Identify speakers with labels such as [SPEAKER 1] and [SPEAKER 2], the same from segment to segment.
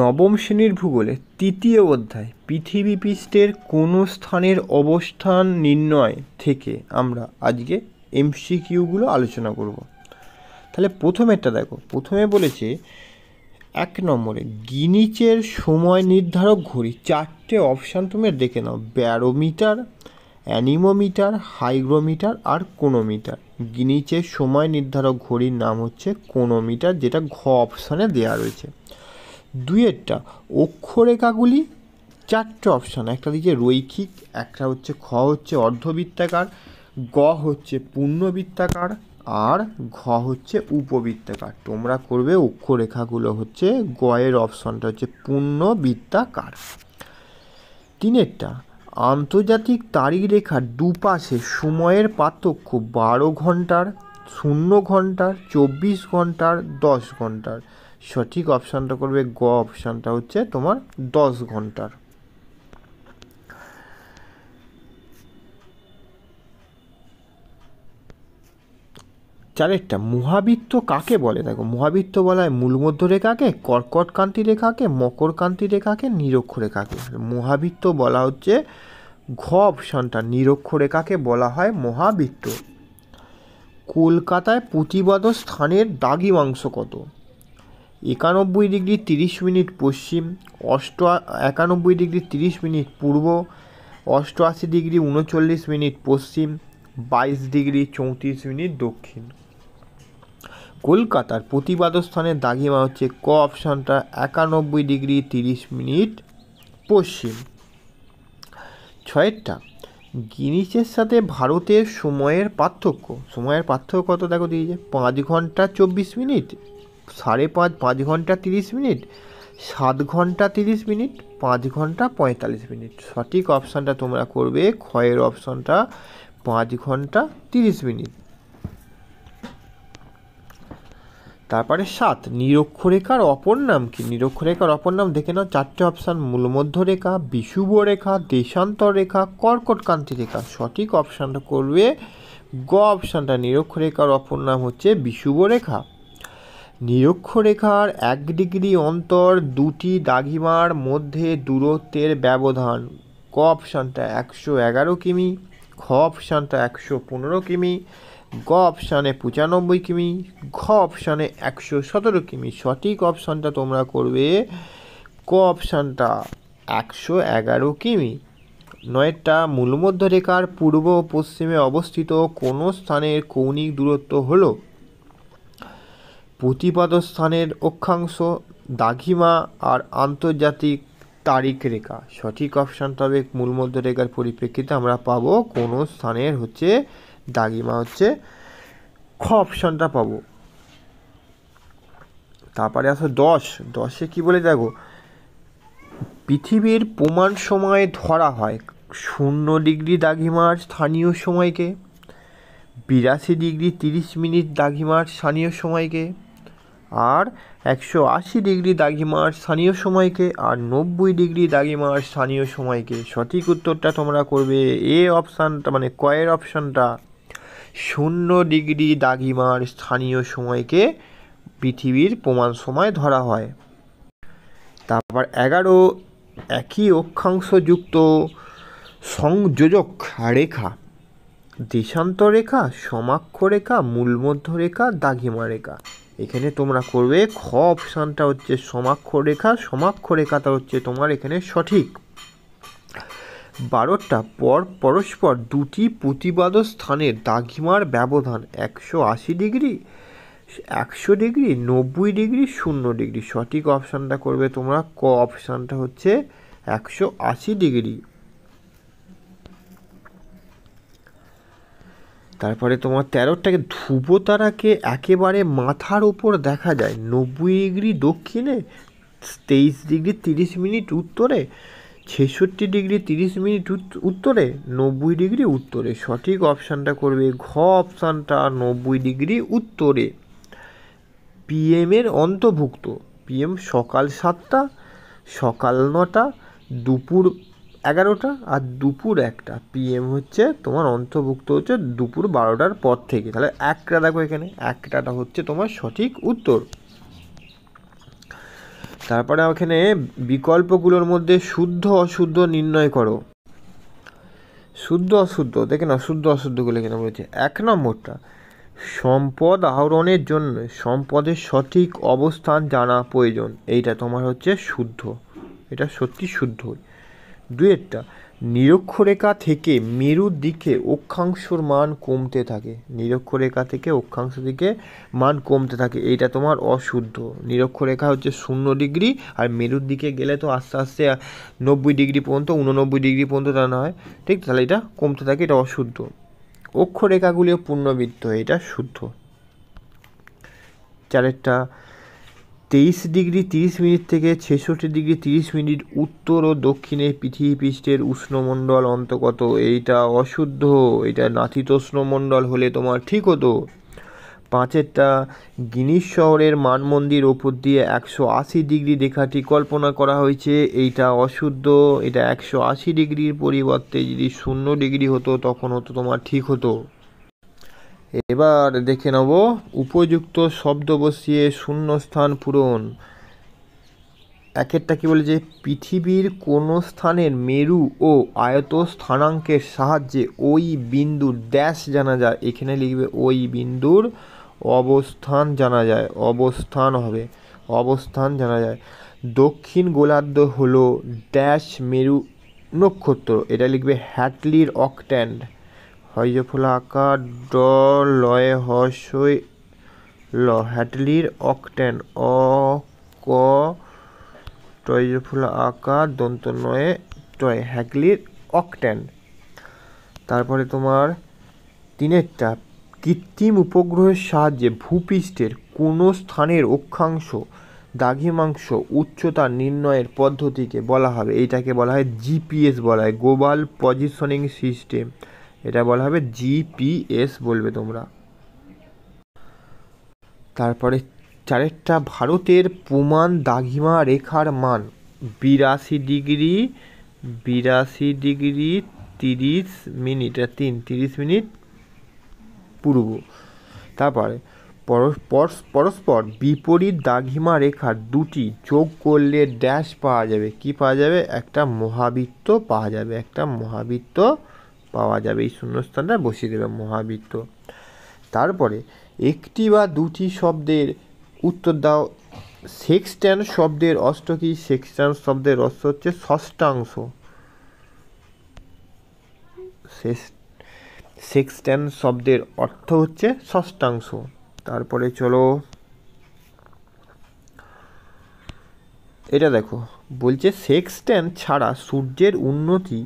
[SPEAKER 1] নবম শ্রেণীর ভূগোলে তৃতীয় অধ্যায় পৃথিবী পৃষ্ঠের কোনো স্থানের অবস্থান নির্ণয় থেকে আমরা আজকে এমসিকিউগুলো আলোচনা করব তাহলে প্রথমেরটা দেখো প্রথমে বলেছে এক নম্বরে গিনিচের সময় নির্ধারক ঘড়ি চারটে অপশান তুমি দেখে নাও ব্যারোমিটার অ্যানিমোমিটার হাইগ্রোমিটার আর কোনোমিটার গিনিচের সময় নির্ধারক ঘড়ির নাম হচ্ছে কোনোমিটার যেটা ঘ অপশানে দেওয়া রয়েছে দুয়েরটা অক্ষরেখাগুলি চারটে অপশান একটা দিকে রৈখিক একটা হচ্ছে খ হচ্ছে অর্ধবৃত্তাকার গ হচ্ছে পূর্ণবৃত্তাকার আর ঘ হচ্ছে উপবৃত্তাকার তোমরা করবে অক্ষরেখাগুলো হচ্ছে গয়ের অপশনটা হচ্ছে পূর্ণ বৃত্তাকার তিনেরটা আন্তর্জাতিক তারিখ রেখার দুপাশে সময়ের পার্থক্য বারো ঘন্টার শূন্য ঘন্টার চব্বিশ ঘন্টার দশ ঘন্টার সঠিক অপশানটা করবে গ অপশানটা হচ্ছে তোমার দশ ঘন্টার চারেরটা মহাবৃত্ত কাকে বলে দেখো মহাবৃত্ত বলা হয় মূলমধ্য রেখাকে কান্তি রেখাকে মকর কান্তি রেখাকে নিরক্ষ রেখাকে মহাবৃত্ত বলা হচ্ছে ঘ অপশানটা নিরক্ষ রেখাকে বলা হয় মহাবৃত্ত কলকাতায় প্রতিবাদ স্থানের দাগি মাংস কত একানব্বই ডিগ্রি তিরিশ মিনিট পশ্চিম অষ্ট একানব্বই ডিগ্রি তিরিশ মিনিট পূর্ব অষ্টআশি ডিগ্রি উনচল্লিশ মিনিট পশ্চিম বাইশ ডিগ্রি চৌত্রিশ মিনিট দক্ষিণ কলকাতার প্রতিবাদস্থানের দাগিমা হচ্ছে ক অপশানটা একানব্বই ডিগ্রি তিরিশ মিনিট পশ্চিম ছয়েরটা গিনিসের সাথে ভারতের সময়ের পার্থক্য সময়ের পার্থক্য কত দেখো দিয়েছে পাঁচ ঘন্টা চব্বিশ মিনিট সাড়ে পাঁচ পাঁচ ঘন্টা তিরিশ মিনিট সাত ঘন্টা তিরিশ মিনিট পাঁচ ঘন্টা পঁয়তাল্লিশ মিনিট সঠিক অপশানটা তোমরা করবে ক্ষয়ের অপশানটা পাঁচ ঘন্টা তিরিশ মিনিট তারপরে সাত নিরক্ষরেখার অপর নাম কি নিরক্ষরেখার অপর নাম দেখে নাও চারটে অপশান মূলমধ্যরেখা বিশুভ রেখা দেশান্তর রেখা কর্কটকান্তি রেখা সঠিক অপশানটা করবে গ অপশানটা নিরক্ষরেখার অপর নাম হচ্ছে বিশুভ রেখা নিরক্ষরেখার এক ডিগ্রি অন্তর দুটি দাঘিমার মধ্যে দূরত্বের ব্যবধান ক অপশানটা একশো এগারো কিমি খ অপশানটা একশো পনেরো কিমি গ অপশানে পঁচানব্বই কিমি ঘ অপশানে একশো সতেরো কিমি সঠিক অপশানটা তোমরা করবে ক অপশানটা একশো এগারো কিমি নয়টা মূলমধ্যরেখার পূর্ব পশ্চিমে অবস্থিত কোনো স্থানের কৌণিক দূরত্ব হলো প্রতিপাদস্থানের অক্ষাংশ দাঘিমা আর আন্তর্জাতিক তারিখ রেখা সঠিক অপশানটা হবে মূলমধ্য রেখার পরিপ্রেক্ষিতে আমরা পাবো কোনো স্থানের হচ্ছে দাগিমা হচ্ছে খ অপশানটা পাবো তারপরে আসো দশ দশে কি বলে দেখো পৃথিবীর প্রমাণ সময়ে ধরা হয় শূন্য ডিগ্রি দাগিমার স্থানীয় সময়কে বিরাশি ডিগ্রি তিরিশ মিনিট দাগিমার স্থানীয় সময়কে আর একশো আশি ডিগ্রি দাগিমার স্থানীয় সময়কে আর নব্বই ডিগ্রি দাগিমার স্থানীয় সময়কে সঠিক উত্তরটা তোমরা করবে এ অপশানটা মানে কয়ের অপশানটা শূন্য ডিগ্রি দাগিমার স্থানীয় সময়কে পৃথিবীর প্রমাণ সময় ধরা হয় তারপর এগারো একই অক্ষাংশযুক্ত সংযোজক রেখা দেশান্তরেখা সমাক্ষরেখা মূলমধ্যরেখা মূলমধ্য রেখা দাঘিমা রেখা এখানে তোমরা করবে খ অপশানটা হচ্ছে সমাক্ষরেখা সমাক্ষরেখাটা হচ্ছে তোমার এখানে সঠিক বারোটা পর পরস্পর দুটি প্রতিবাদ স্থানের দাঘিমার ব্যবধান একশো আশি ডিগ্রি একশো ডিগ্রি নব্বই ডিগ্রি শূন্য ডিগ্রি সঠিক অপশানটা করবে তোমরা ক অপশানটা হচ্ছে একশো আশি ডিগ্রি তারপরে তোমার তেরোটাকে ধ্রুবতারাকে একেবারে মাথার ওপর দেখা যায় নব্বই ডিগ্রি দক্ষিণে তেইশ ডিগ্রি তিরিশ মিনিট উত্তরে ছেষট্টি ডিগ্রি তিরিশ মিনিট উত্তরে নব্বই ডিগ্রি উত্তরে সঠিক অপশানটা করবে ঘ অপশানটা নব্বই ডিগ্রি উত্তরে পিএমের অন্তর্ভুক্ত পিএম সকাল সাতটা সকাল নটা দুপুর এগারোটা আর দুপুর একটা পিএম হচ্ছে তোমার অন্তর্ভুক্ত হচ্ছে দুপুর বারোটার পর থেকে তাহলে একটা দেখো এখানে একটাটা হচ্ছে তোমার সঠিক উত্তর তারপরে ওখানে বিকল্পগুলোর মধ্যে শুদ্ধ অশুদ্ধ নির্ণয় করো শুদ্ধ অশুদ্ধ দেখে না শুদ্ধ অশুদ্ধগুলো এখানে বলেছে এক নম্বরটা সম্পদ আহরণের জন্য সম্পদের সঠিক অবস্থান জানা প্রয়োজন এইটা তোমার হচ্ছে শুদ্ধ এটা সত্যি শুদ্ধ দুয়েরটা নিরক্ষরেখা থেকে মেরুর দিকে অক্ষাংশর মান কমতে থাকে নিরক্ষরেখা থেকে অক্ষাংশ দিকে মান কমতে থাকে এইটা তোমার অশুদ্ধ নিরক্ষরেখা হচ্ছে শূন্য ডিগ্রি আর মেরুর দিকে গেলে তো আস্তে আস্তে নব্বই ডিগ্রি পর্যন্ত উননব্বই ডিগ্রি পর্যন্ত টানা হয় ঠিক তাহলে এটা কমতে থাকে এটা অশুদ্ধ অক্ষরেখাগুলিও পূর্ণবৃত্ত এটা শুদ্ধ চারেরটা তেইশ ডিগ্রি তিরিশ মিনিট থেকে ছেষট্টি ডিগ্রি তিরিশ মিনিট উত্তর ও দক্ষিণে পৃথিবী পৃষ্ঠের উষ্ণমণ্ডল অন্তর্গত এইটা অশুদ্ধ এটা নাতিতোষ্ণমণ্ডল হলে তোমার ঠিক হতো পাঁচেরটা গিনিস শহরের মানমন্দির ওপর দিয়ে একশো আশি ডিগ্রি রেখাটি কল্পনা করা হয়েছে এইটা অশুদ্ধ এটা একশো আশি ডিগ্রির পরিবর্তে যদি শূন্য ডিগ্রি হতো তখন হতো তোমার ঠিক হতো এবার দেখে নেব উপযুক্ত শব্দ বসিয়ে শূন্যস্থান পূরণ একেরটা কী বলে যে পৃথিবীর কোনো স্থানের মেরু ও আয়ত স্থানাঙ্কের সাহায্যে ওই বিন্দুর ড্যাশ জানা যায় এখানে লিখবে ওই বিন্দুর অবস্থান জানা যায় অবস্থান হবে অবস্থান জানা যায় দক্ষিণ গোলার্ধ হলো ড্যাশ মেরু নক্ষত্র এটা লিখবে হ্যাটলির অকট্যান্ড হইজফলা আকার ড লয়ে হসই ল হ্যাটলির অকটেন অ ক টয়জফলা আকার দন্ত নয়ে টয় হ্যাকলির অকটেন তারপরে তোমার তিনেরটা কৃত্রিম উপগ্রহের সাহায্যে ভূপৃষ্ঠের কোনো স্থানের অক্ষাংশ দাঘিমাংশ উচ্চতা নির্ণয়ের পদ্ধতিকে বলা হবে এইটাকে বলা হয় জিপিএস বলা হয় গ্লোবাল পজিশনিং সিস্টেম এটা বলা হবে জিপিএস বলবে তোমরা তারপরে চারেরটা ভারতের প্রমাণ দাঘিমা রেখার মান বিরাশি ডিগ্রি বিরাশি ডিগ্রি তিরিশ মিনিট তিন তিরিশ মিনিট পূর্ব তারপরে পরস্পর বিপরীত দাঘিমা রেখার দুটি যোগ করলে ড্যাশ পাওয়া যাবে কি পাওয়া যাবে একটা মহাবৃত্ত পাওয়া যাবে একটা মহাবৃত্ত পাওয়া যাবে এই শূন্যস্থানটা বসিয়ে দেবে মহাবৃত্ত তারপরে একটি বা দুটি শব্দের উত্তর দাও সেক্সট্যান শব্দের অষ্ট কি সেক্সট্যান শব্দের অস্ত হচ্ছে ষষ্ঠাংশ সেক্সট্যান শব্দের অর্থ হচ্ছে ষষ্ঠাংশ তারপরে চলো এটা দেখো বলছে সেক্সট্যান ছাড়া সূর্যের উন্নতি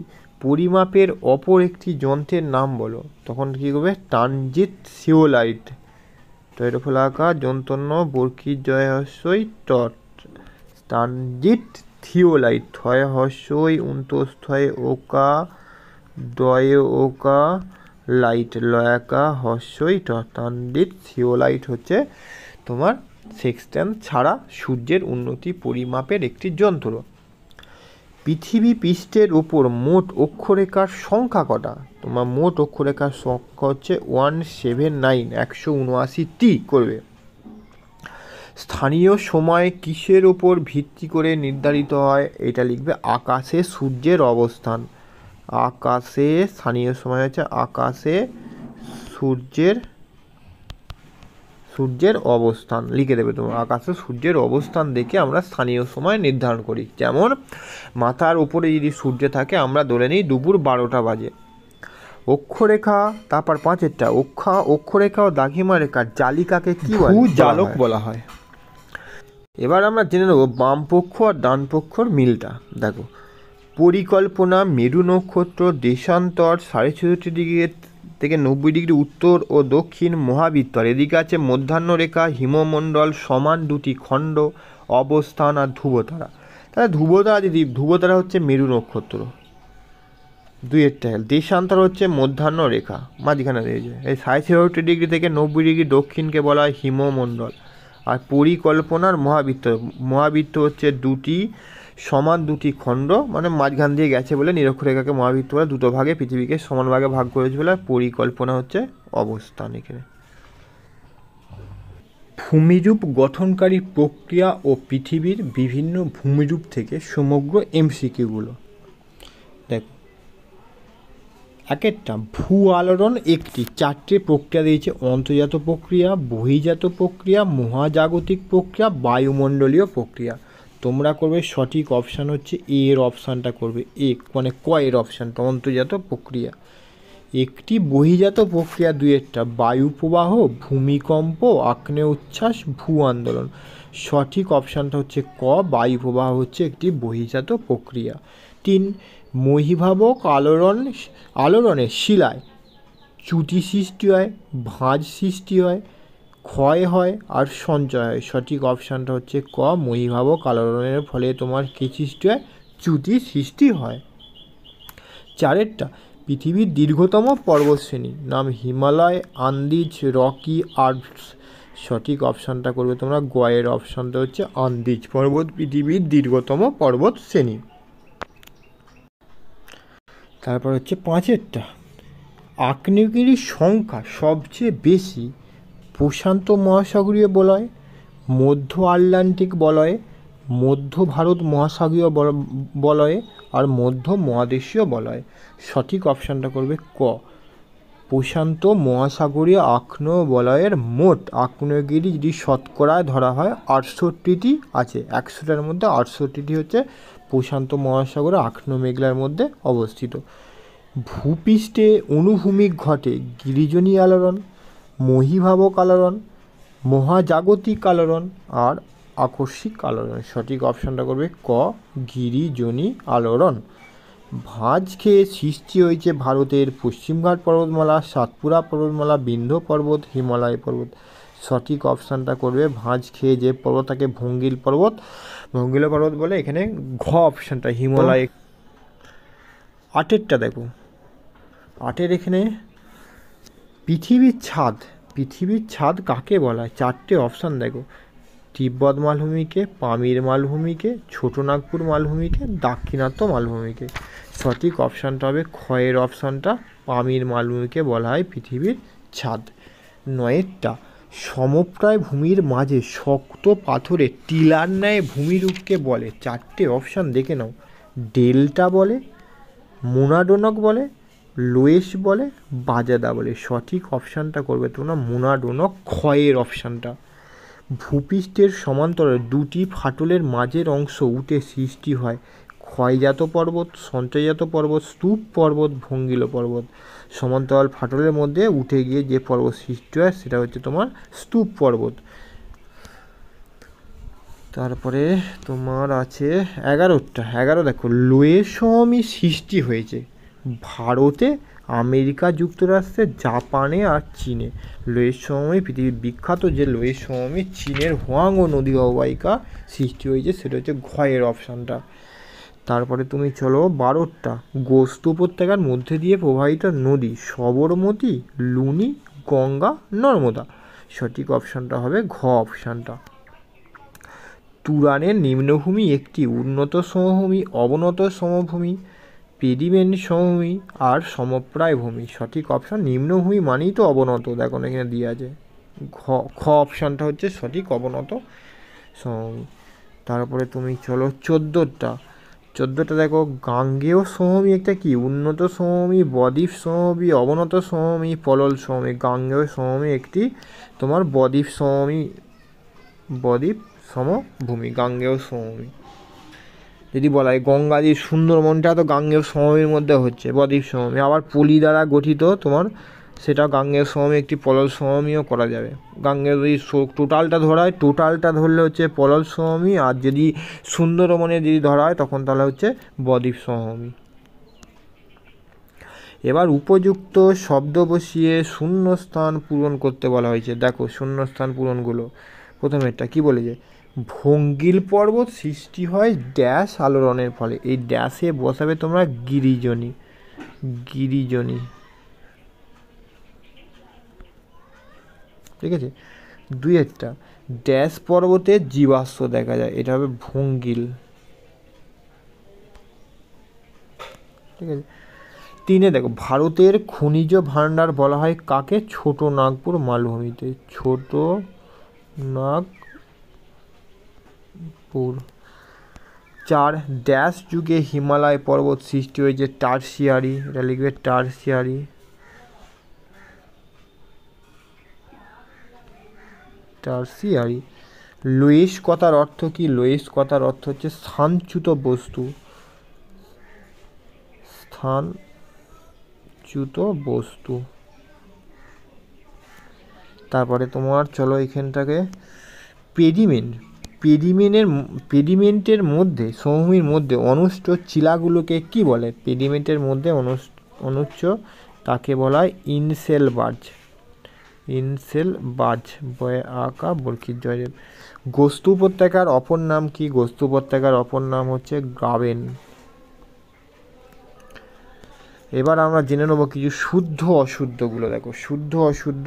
[SPEAKER 1] পরিমাপের অপর একটি যন্ত্রের নাম বলো তখন কী করবে ট্রানজিট সিওলাইট টয়রফলাকা যন্ত্রণ বর্কি জয় হস্যই টট ট্রানজিট থিওলাইট থয় হস্যই উন্তস্থয় ওকা দয়ে ওকা লাইট লয়াকা হস্যই টটান্ডিত থিওলাইট হচ্ছে তোমার সেক্সট্যান্ড ছাড়া সূর্যের উন্নতি পরিমাপের একটি যন্ত্র পৃথিবী পৃষ্ঠের উপর মোট অক্ষরেখার সংখ্যা কটা তোমার মোট অক্ষরেখার সংখ্যা হচ্ছে ওয়ান সেভেন নাইন একশো উনআশিটি করবে স্থানীয় সময় কিসের ওপর ভিত্তি করে নির্ধারিত হয় এটা লিখবে আকাশে সূর্যের অবস্থান আকাশে স্থানীয় সময় হচ্ছে আকাশে সূর্যের সূর্যের অবস্থান লিখে দেবে তোমার আকাশে সূর্যের অবস্থান দেখে আমরা স্থানীয় সময় নির্ধারণ করি যেমন মাথার উপরে যদি সূর্য থাকে আমরা ধরে নিই দুপুর বারোটা বাজে অক্ষরেখা তারপর পাঁচেরটা অক্ষা অক্ষরেখা ও দাঘিমা রেখা জালিকাকে কি জালক বলা হয় এবার আমরা জেনে নেব বাম পক্ষ আর ডান পক্ষর মিলটা দেখো পরিকল্পনা মেরু নক্ষত্র দেশান্তর সাড়ে ছেষট্টি ডিগ্রি থেকে নব্বই ডিগ্রি উত্তর ও দক্ষিণ মহাবিত্তর এদিকে আছে মধ্যাহ্নরেখা হিমমণ্ডল সমান দুটি খণ্ড অবস্থান আর ধ্রুবতারা তাহলে ধ্রুবতারা দিদি ধ্রুবতারা হচ্ছে মেরু নক্ষত্র দুইয়েরটা হেল দেশান্তর হচ্ছে মধ্যাহ্ন রেখা মাঝখানে যায় এই সাড়ে ছেষট্টি ডিগ্রি থেকে নব্বই ডিগ্রি দক্ষিণকে বলা হয় হিমমণ্ডল আর পরিকল্পনার মহাবৃত্ত মহাবৃত্ত হচ্ছে দুটি সমান দুটি খণ্ড মানে মাঝখান দিয়ে গেছে বলে নিরক্ষরেখাকে মহাবৃত্ত বলে দুটো ভাগে পৃথিবীকে সমান ভাগে ভাগ করেছে বলে পরিকল্পনা হচ্ছে অবস্থান এখানে ভূমিরূপ গঠনকারী প্রক্রিয়া ও পৃথিবীর বিভিন্ন ভূমিরূপ থেকে সমগ্র এমসিকিউগুলো দেখ এক একটা ভূ আলোড়ন একটি চারটে প্রক্রিয়া দিয়েছে অন্তর্জাত প্রক্রিয়া বহির্জাত প্রক্রিয়া মহাজাগতিক প্রক্রিয়া বায়ুমণ্ডলীয় প্রক্রিয়া তোমরা করবে সঠিক অপশান হচ্ছে এ এর অপশানটা করবে এ মানে কয়ের অপশানটা অন্তর্জাত প্রক্রিয়া একটি বহিজাত প্রক্রিয়া দুয়েরটা বায়ু প্রবাহ ভূমিকম্প আগ্নে উচ্ছ্বাস ভূ আন্দোলন সঠিক অপশানটা হচ্ছে ক বায়ু প্রবাহ হচ্ছে একটি বহিজাত প্রক্রিয়া তিন মহিভাবক আলোড়ন আলোড়নে শিলায় চুটি সৃষ্টি হয় ভাঁজ সৃষ্টি হয় ক্ষয় হয় আর সঞ্চয় হয় সঠিক অপশানটা হচ্ছে ক মহিভাবক আলোড়নের ফলে তোমার কী সৃষ্টি হয় চ্যুতি সৃষ্টি হয় চারেরটা পৃথিবীর দীর্ঘতম পর্বতশ্রেণী নাম হিমালয় আন্দিজ রকি আর্টস সঠিক অপশানটা করবে তোমরা গয়ের অপশানটা হচ্ছে আন্দিজ পর্বত পৃথিবীর দীর্ঘতম পর্বত শ্রেণী তারপর হচ্ছে পাঁচেরটা আগ্নেয়গিরির সংখ্যা সবচেয়ে বেশি প্রশান্ত মহাসাগরীয় বলয় মধ্য আটলান্টিক বলয় মধ্য ভারত মহাসাগরীয় বলয়ে আর মধ্য মহাদেশীয় বলয় সঠিক অপশানটা করবে ক প্রশান্ত মহাসাগরীয় আগ্নেয় বলয়ের মোট আগ্নেয়গিরি যদি শতকরায় ধরা হয় আটষট্টিটি আছে একশোটার মধ্যে আটষট্টিটি হচ্ছে প্রশান্ত মহাসাগর আগ্নেয় মেঘলার মধ্যে অবস্থিত ভূপৃষ্ঠে অনুভূমিক ঘটে গিরিজনী আলোড়ন মহিভাব আলোড়ন মহাজাগতিক আলোড়ন আর আকস্মিক আলোড়ন সঠিক অপশানটা করবে ক গিরিজনি আলোড়ন ভাঁজ খেয়ে সৃষ্টি হয়েছে ভারতের পশ্চিমঘাট পর্বতমালা সাতপুরা পর্বতমালা বিন্ধ্য পর্বত হিমালয় পর্বত সঠিক অপশানটা করবে ভাঁজ খেয়ে যে পর্বত থাকে ভঙ্গিল পর্বত ভঙ্গিল পর্বত বলে এখানে ঘ অপশানটা হিমালয় আটেরটা দেখো আটের এখানে পৃথিবীর ছাদ পৃথিবীর ছাদ কাকে বলা হয় চারটে অপশান দেখো তিব্বত মালভূমিকে পামির মালভূমিকে ছোটনাগপুর মালভূমিকে দাক্ষিণাত্য মালভূমিকে সঠিক অপশানটা হবে ক্ষয়ের অপশানটা পামির মালভূমিকে বলা হয় পৃথিবীর ছাদ নয়েরটা সমপ্রায় ভূমির মাঝে শক্ত পাথরে টিলার ন্যায় ভূমিরূপকে বলে চারটে অপশান দেখে নাও ডেল্টা বলে মোনাডোনক বলে লোয়েস বলে বাজাদা বলে সঠিক অপশানটা করবে তোমরা মোনাডোনো ক্ষয়ের অপশানটা ভূপৃষ্ঠের সমান্তরে দুটি ফাটলের মাঝের অংশ উঠে সৃষ্টি হয় ক্ষয়জাত পর্বত সঞ্চয়জাত পর্বত স্তূপ পর্বত ভঙ্গিল পর্বত সমান্তরাল ফাটলের মধ্যে উঠে গিয়ে যে পর্বত সৃষ্টি হয় সেটা হচ্ছে তোমার স্তূপ পর্বত তারপরে তোমার আছে এগারোটা এগারো দেখো লোয়েসমই সৃষ্টি হয়েছে ভারতে আমেরিকা যুক্তরাষ্ট্রে জাপানে আর চীনে লোহিত সমভূমি পৃথিবীর বিখ্যাত যে লোহিত সমভূমি চীনের ও নদী অববাহিকা সৃষ্টি হয়েছে সেটা হচ্ছে ঘয়ের অপশানটা তারপরে তুমি চলো বারোটা গোস্ত উপত্যকার মধ্যে দিয়ে প্রবাহিত নদী সবরমতী লুনি গঙ্গা নর্মদা সঠিক অপশানটা হবে ঘ অপশানটা তুরানের নিম্নভূমি একটি উন্নত সমভূমি অবনত সমভূমি পেডিমেন্ট সমভূমি আর সমপ্রায় ভূমি সঠিক অপশান নিম্নভূমি মানেই তো অবনত দেখো এখানে দিয়ে আছে খ খ অপশানটা হচ্ছে সঠিক অবনত সমভূমি তারপরে তুমি চলো চোদ্দোটা চোদ্দোটা দেখো গাঙ্গেয় সমভূমি একটা কি উন্নত সমভূমি বদ্বীপ সমভূমি অবনত সমভূমি পলল সমভূমি গাঙ্গেয় সমভূমি একটি তোমার বদ্বীপ সমভূমি বদ্বীপ সমভূমি গাঙ্গেয় সমভূমি যদি বলা হয় গঙ্গা যে সুন্দরবনটা তো গাঙ্গেয় সমমের মধ্যে হচ্ছে বদ্বীপ সমভূমি আবার পলি দ্বারা গঠিত তোমার সেটা গাঙ্গেয় সমভূমি একটি পলল সমভূমিও করা যাবে গাঙ্গেয় যদি টোটালটা ধরা হয় টোটালটা ধরলে হচ্ছে পলল সমভূমি আর যদি সুন্দরবনে যদি ধরা হয় তখন তাহলে হচ্ছে বদ্বীপ সমভূমি এবার উপযুক্ত শব্দ বসিয়ে শূন্যস্থান পূরণ করতে বলা হয়েছে দেখো শূন্যস্থান পূরণগুলো প্রথমেরটা কি বলেছে ভঙ্গিল পর্বত সৃষ্টি হয় ড্যাশ আলোড়নের ফলে এই ড্যাশে বসাবে তোমরা গিরিজনী গিরিজনী ঠিক আছে দুই একটা ড্যাশ পর্বতে জীবাশ্ম দেখা যায় এটা হবে ভঙ্গিল ঠিক আছে তিনে দেখো ভারতের খনিজ ভাণ্ডার বলা হয় কাকে ছোট নাগপুর মালভূমিতে ছোট নাগ পুর চার ড্যাশ যুগে হিমালয় পর্বত সৃষ্টি হয়েছে টার্সিয়ারি এটা লিখবে টার্সিয়ারি টার্সিয়ারি লুইস কথার অর্থ কি লুইস কথার অর্থ হচ্ছে স্থানচ্যুত বস্তু স্থানচ্যুত বস্তু তারপরে তোমার চলো এখানটাকে পেডিমেন্ট পেডিমেনের পেডিমেন্টের মধ্যে সমভূমির মধ্যে অনুষ্ঠ চিলাগুলোকে কি বলে পেডিমেন্টের মধ্যে অনুচ্চ তাকে বলা হয় ইনসেল বাজ ইনসেল বাজ বয়ে আঁকা বলকির জয়দেব গোস্তু উপত্যকার অপর নাম কি গোস্তু উপত্যকার অপর নাম হচ্ছে গাবেন এবার আমরা জেনে নেবো কিছু শুদ্ধ অশুদ্ধগুলো দেখো শুদ্ধ অশুদ্ধ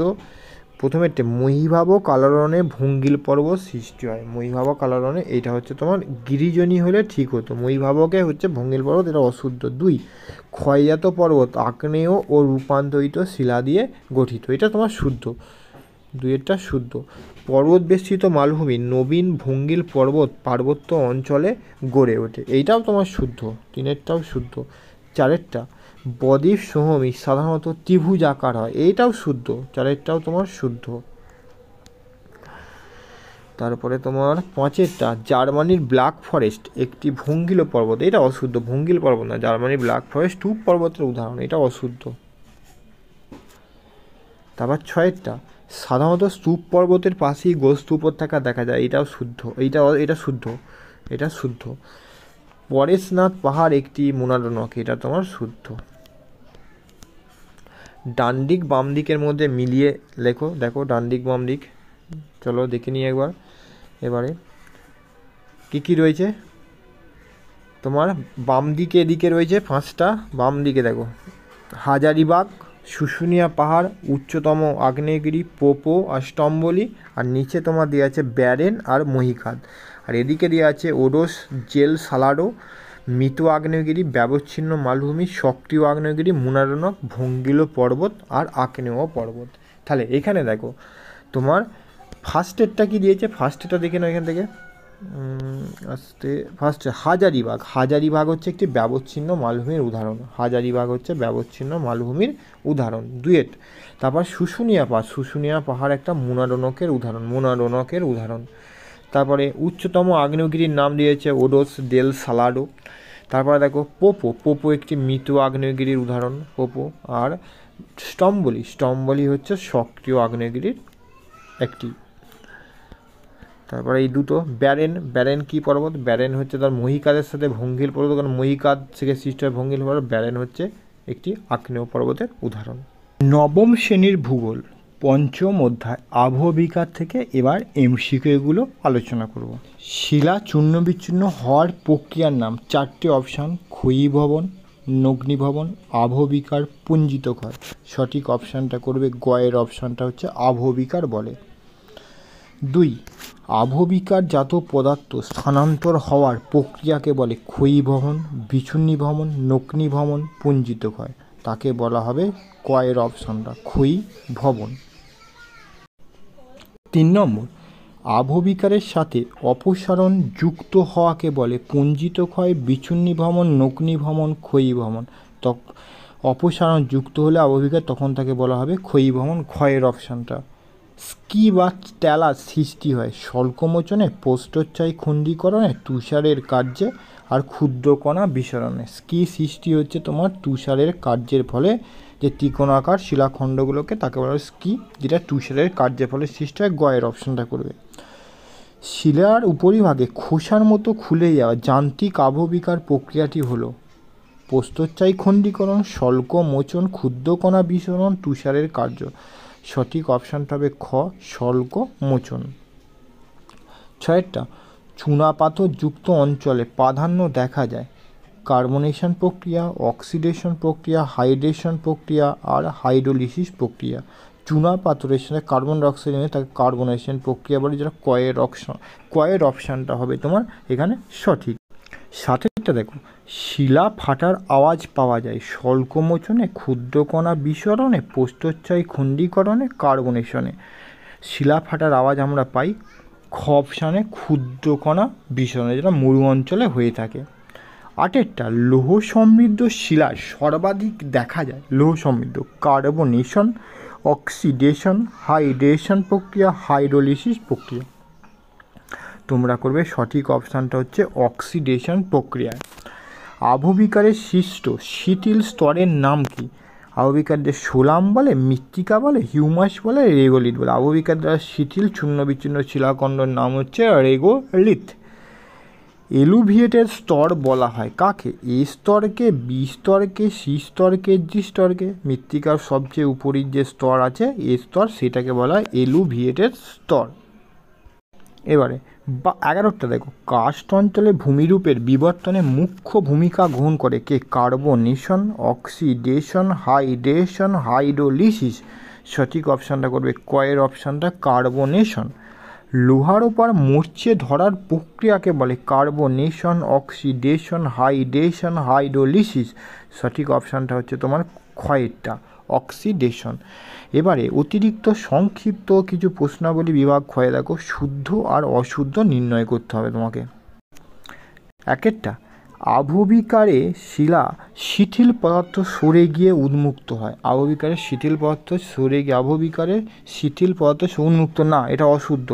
[SPEAKER 1] প্রথমে মহিভাব কালারণে ভঙ্গিল পর্বত সৃষ্টি হয় মহিভাব কালারণে এটা হচ্ছে তোমার গিরিজনী হলে ঠিক হতো মহিভাবকে হচ্ছে ভঙ্গিল পর্বত এটা অশুদ্ধ দুই ক্ষয়জাত পর্বত আগ্নেয় ও রূপান্তরিত শিলা দিয়ে গঠিত এটা তোমার শুদ্ধ দুয়েরটা শুদ্ধ পর্বত বেষ্টিত মালভূমি নবীন ভঙ্গিল পর্বত পার্বত্য অঞ্চলে গড়ে ওঠে এইটাও তোমার শুদ্ধ তিনেরটাও শুদ্ধ চারেরটা বদ্বীপ সোহমি সাধারণত ত্রিভুজ আকার হয় এইটাও শুদ্ধ চারেরটাও তোমার শুদ্ধ তারপরে তোমার পাঁচেরটা জার্মানির ব্ল্যাক ফরেস্ট একটি ভঙ্গিল পর্বত এটা অশুদ্ধ ভঙ্গিল পর্বত না জার্মানির ব্ল্যাক ফরেস্ট টু পর্বতের উদাহরণ এটা অশুদ্ধ তারপর ছয়েরটা সাধারণত স্তূপ পর্বতের পাশেই গোস্ত উপত্যকা দেখা যায় এটাও শুদ্ধ এইটা এটা শুদ্ধ এটা শুদ্ধ পরেশনাথ পাহাড় একটি মোনারণক এটা তোমার শুদ্ধ ডান দিক বাম দিকের মধ্যে মিলিয়ে লেখো দেখো ডান দিক বাম দিক চলো দেখে নিই একবার এবারে কি কি রয়েছে তোমার বাম দিকে এদিকে রয়েছে পাঁচটা বাম দিকে দেখো হাজারিবাগ শুশুনিয়া পাহাড় উচ্চতম আগ্নেয়গিরি পোপো আর স্তম্বলি আর নিচে তোমার দেওয়া আছে ব্যারেন আর মহিখাদ আর এদিকে দেওয়া আছে ওডোস জেল সালাডো মৃত আগ্নেয়গিরি ব্যবচ্ছিন্ন মালভূমি সক্রিয় আগ্নেয়গিরি মুনারণক ভঙ্গিলো পর্বত আর আগ্নেয় পর্বত তাহলে এখানে দেখো তোমার ফার্স্ট এডটা কী দিয়েছে ফার্স্ট এডটা দেখে নাও এখান থেকে আসতে ফার্স্ট হাজারিবাগ হাজারিবাগ হচ্ছে একটি ব্যবচ্ছিন্ন মালভূমির উদাহরণ হাজারিবাগ হচ্ছে ব্যবচ্ছিন্ন মালভূমির উদাহরণ দুয়েট তারপর শুশুনিয়া পাহাড় শুশুনিয়া পাহাড় একটা মুনারণকের উদাহরণ মুনারণকের উদাহরণ তারপরে উচ্চতম আগ্নেয়গিরির নাম দিয়েছে ওডোস দেল সালাডো তারপরে দেখো পোপো পোপো একটি মৃত আগ্নেয়গিরির উদাহরণ পোপো আর স্টম্বলি স্টম্বলি হচ্ছে সক্রিয় আগ্নেয়গিরির একটি তারপরে এই দুটো ব্যারেন ব্যারেন কি পর্বত ব্যারেন হচ্ছে তার মহিকাদের সাথে ভঙ্গিল পর্বত কারণ মহিকাদ থেকে সৃষ্ট হয় ভঙ্গিল পর্বত ব্যারেন হচ্ছে একটি আগ্নেয় পর্বতের উদাহরণ নবম শ্রেণীর ভূগোল পঞ্চম অধ্যায় আবহবিকার থেকে এবার এমসিকেগুলো আলোচনা করব শিলা চূর্ণ বিচ্ছিন্ন হওয়ার প্রক্রিয়ার নাম চারটি অপশান ক্ষয়ী ভবন নগ্নিভবন আবহবিকার পুঞ্জিত ঘর সঠিক অপশানটা করবে গয়ের অপশানটা হচ্ছে আবহবিকার বলে দুই আবহবিকার জাত পদার্থ স্থানান্তর হওয়ার প্রক্রিয়াকে বলে ক্ষয়ী ভবন বিচুন্নি ভবন নগ্নি ভবন পুঞ্জিত ঘর তাকে বলা হবে কয়ের অপশানটা ক্ষয়ী ভবন তিন নম্বর আভবিকারের সাথে অপসারণ যুক্ত হওয়াকে বলে পুঞ্জিত ক্ষয় বিচুন্নি ভ্রমণ নগ্নি ভ্রমণ ক্ষয়ী ভ্রমণ অপসারণ যুক্ত হলে আবহবিকার তখন তাকে বলা হবে ক্ষয়ী ভ্রমণ ক্ষয়ের অপশানটা স্কি বা তেলা সৃষ্টি হয় স্বল্পমোচনে পোস্তচ্ছায় খণ্ডীকরণে তুষারের কার্যে আর ক্ষুদ্রকণা বিসরণে স্কি সৃষ্টি হচ্ছে তোমার তুষারের কার্যের ফলে যে ত্রিকোণাকার শিলাখণ্ডগুলোকে তাকে বলা হয় স্কি যেটা তুষারের কার্যফলের সৃষ্টি হয় গয়ের অপশনটা করবে শিলার উপরিভাগে খোসার মতো খুলে যাওয়া যান্ত্রিক আবহবিকার প্রক্রিয়াটি হলো প্রস্তচ্ছাই খণ্ডীকরণ স্বল্প মোচন ক্ষুদ্রকণা বিচরণ তুষারের কার্য সঠিক অপশানটা হবে খ স্বল্প মোচন ছয়েরটা যুক্ত অঞ্চলে প্রাধান্য দেখা যায় কার্বনেশন প্রক্রিয়া অক্সিডেশন প্রক্রিয়া হাইড্রেশন প্রক্রিয়া আর হাইড্রোলিসিস প্রক্রিয়া চুনা পাথরের সাথে কার্বন ডাইঅক্সাইড এনে তাকে কার্বনেশন প্রক্রিয়া বলে যেটা কয়ের অপশন কয়ের অপশানটা হবে তোমার এখানে সঠিক সাথেটা দেখো শিলা ফাটার আওয়াজ পাওয়া যায় স্বল্পমোচনে ক্ষুদ্রকণা বিসরণে পোস্তচ্ছয় খণ্ডীকরণে কার্বনেশনে শিলা ফাটার আওয়াজ আমরা পাই খপসানে ক্ষুদ্রকণা বিসরণে যেটা মরু অঞ্চলে হয়ে থাকে আটেরটা লৌহ সমৃদ্ধ শিলার সর্বাধিক দেখা যায় লৌহ সমৃদ্ধ কার্বনেশন অক্সিডেশন হাইড্রেশন প্রক্রিয়া হাইড্রোলিসিস প্রক্রিয়া তোমরা করবে সঠিক অপশানটা হচ্ছে অক্সিডেশন প্রক্রিয়া আভবিকারের সৃষ্ট শিথিল স্তরের নাম কি আভবিকারদের সোলাম বলে মৃত্তিকা বলে হিউমাস বলে রেগোলিথ বলে আভবিকার দ্বারা শিথিল চূর্ণ বিচ্ছিন্ন শিলাখণ্ডের নাম হচ্ছে রেগোলিথ এলুভিয়েটের স্তর বলা হয় কাকে এ স্তরকে বি স্তরকে সি স্তরকে জি স্তরকে মৃত্তিকার সবচেয়ে উপরের যে স্তর আছে এ স্তর সেটাকে বলা হয় এলুভিয়েটের স্তর এবারে বা এগারোটা দেখো কাস্ট অঞ্চলে ভূমিরূপের বিবর্তনে মুখ্য ভূমিকা গ্রহণ করে কে কার্বনেশন অক্সিডেশন হাইড্রেশন হাইড্রোলিসিস সঠিক অপশানটা করবে কয়ের অপশানটা কার্বনেশন লোহার উপর মরচে ধরার প্রক্রিয়াকে বলে কার্বনেশন অক্সিডেশন হাইড্রেশন হাইড্রোলিসিস সঠিক অপশানটা হচ্ছে তোমার ক্ষয়েরটা অক্সিডেশন এবারে অতিরিক্ত সংক্ষিপ্ত কিছু প্রশ্নাবলী বিভাগ ক্ষয়ে দেখো শুদ্ধ আর অশুদ্ধ নির্ণয় করতে হবে তোমাকে একেরটা আভবিকারে শিলা শিথিল পদার্থ সরে গিয়ে উন্মুক্ত হয় আভবিকারে শিথিল পদার্থ সরে গিয়ে আভবিকারে শিথিল পদার্থ উন্মুক্ত না এটা অশুদ্ধ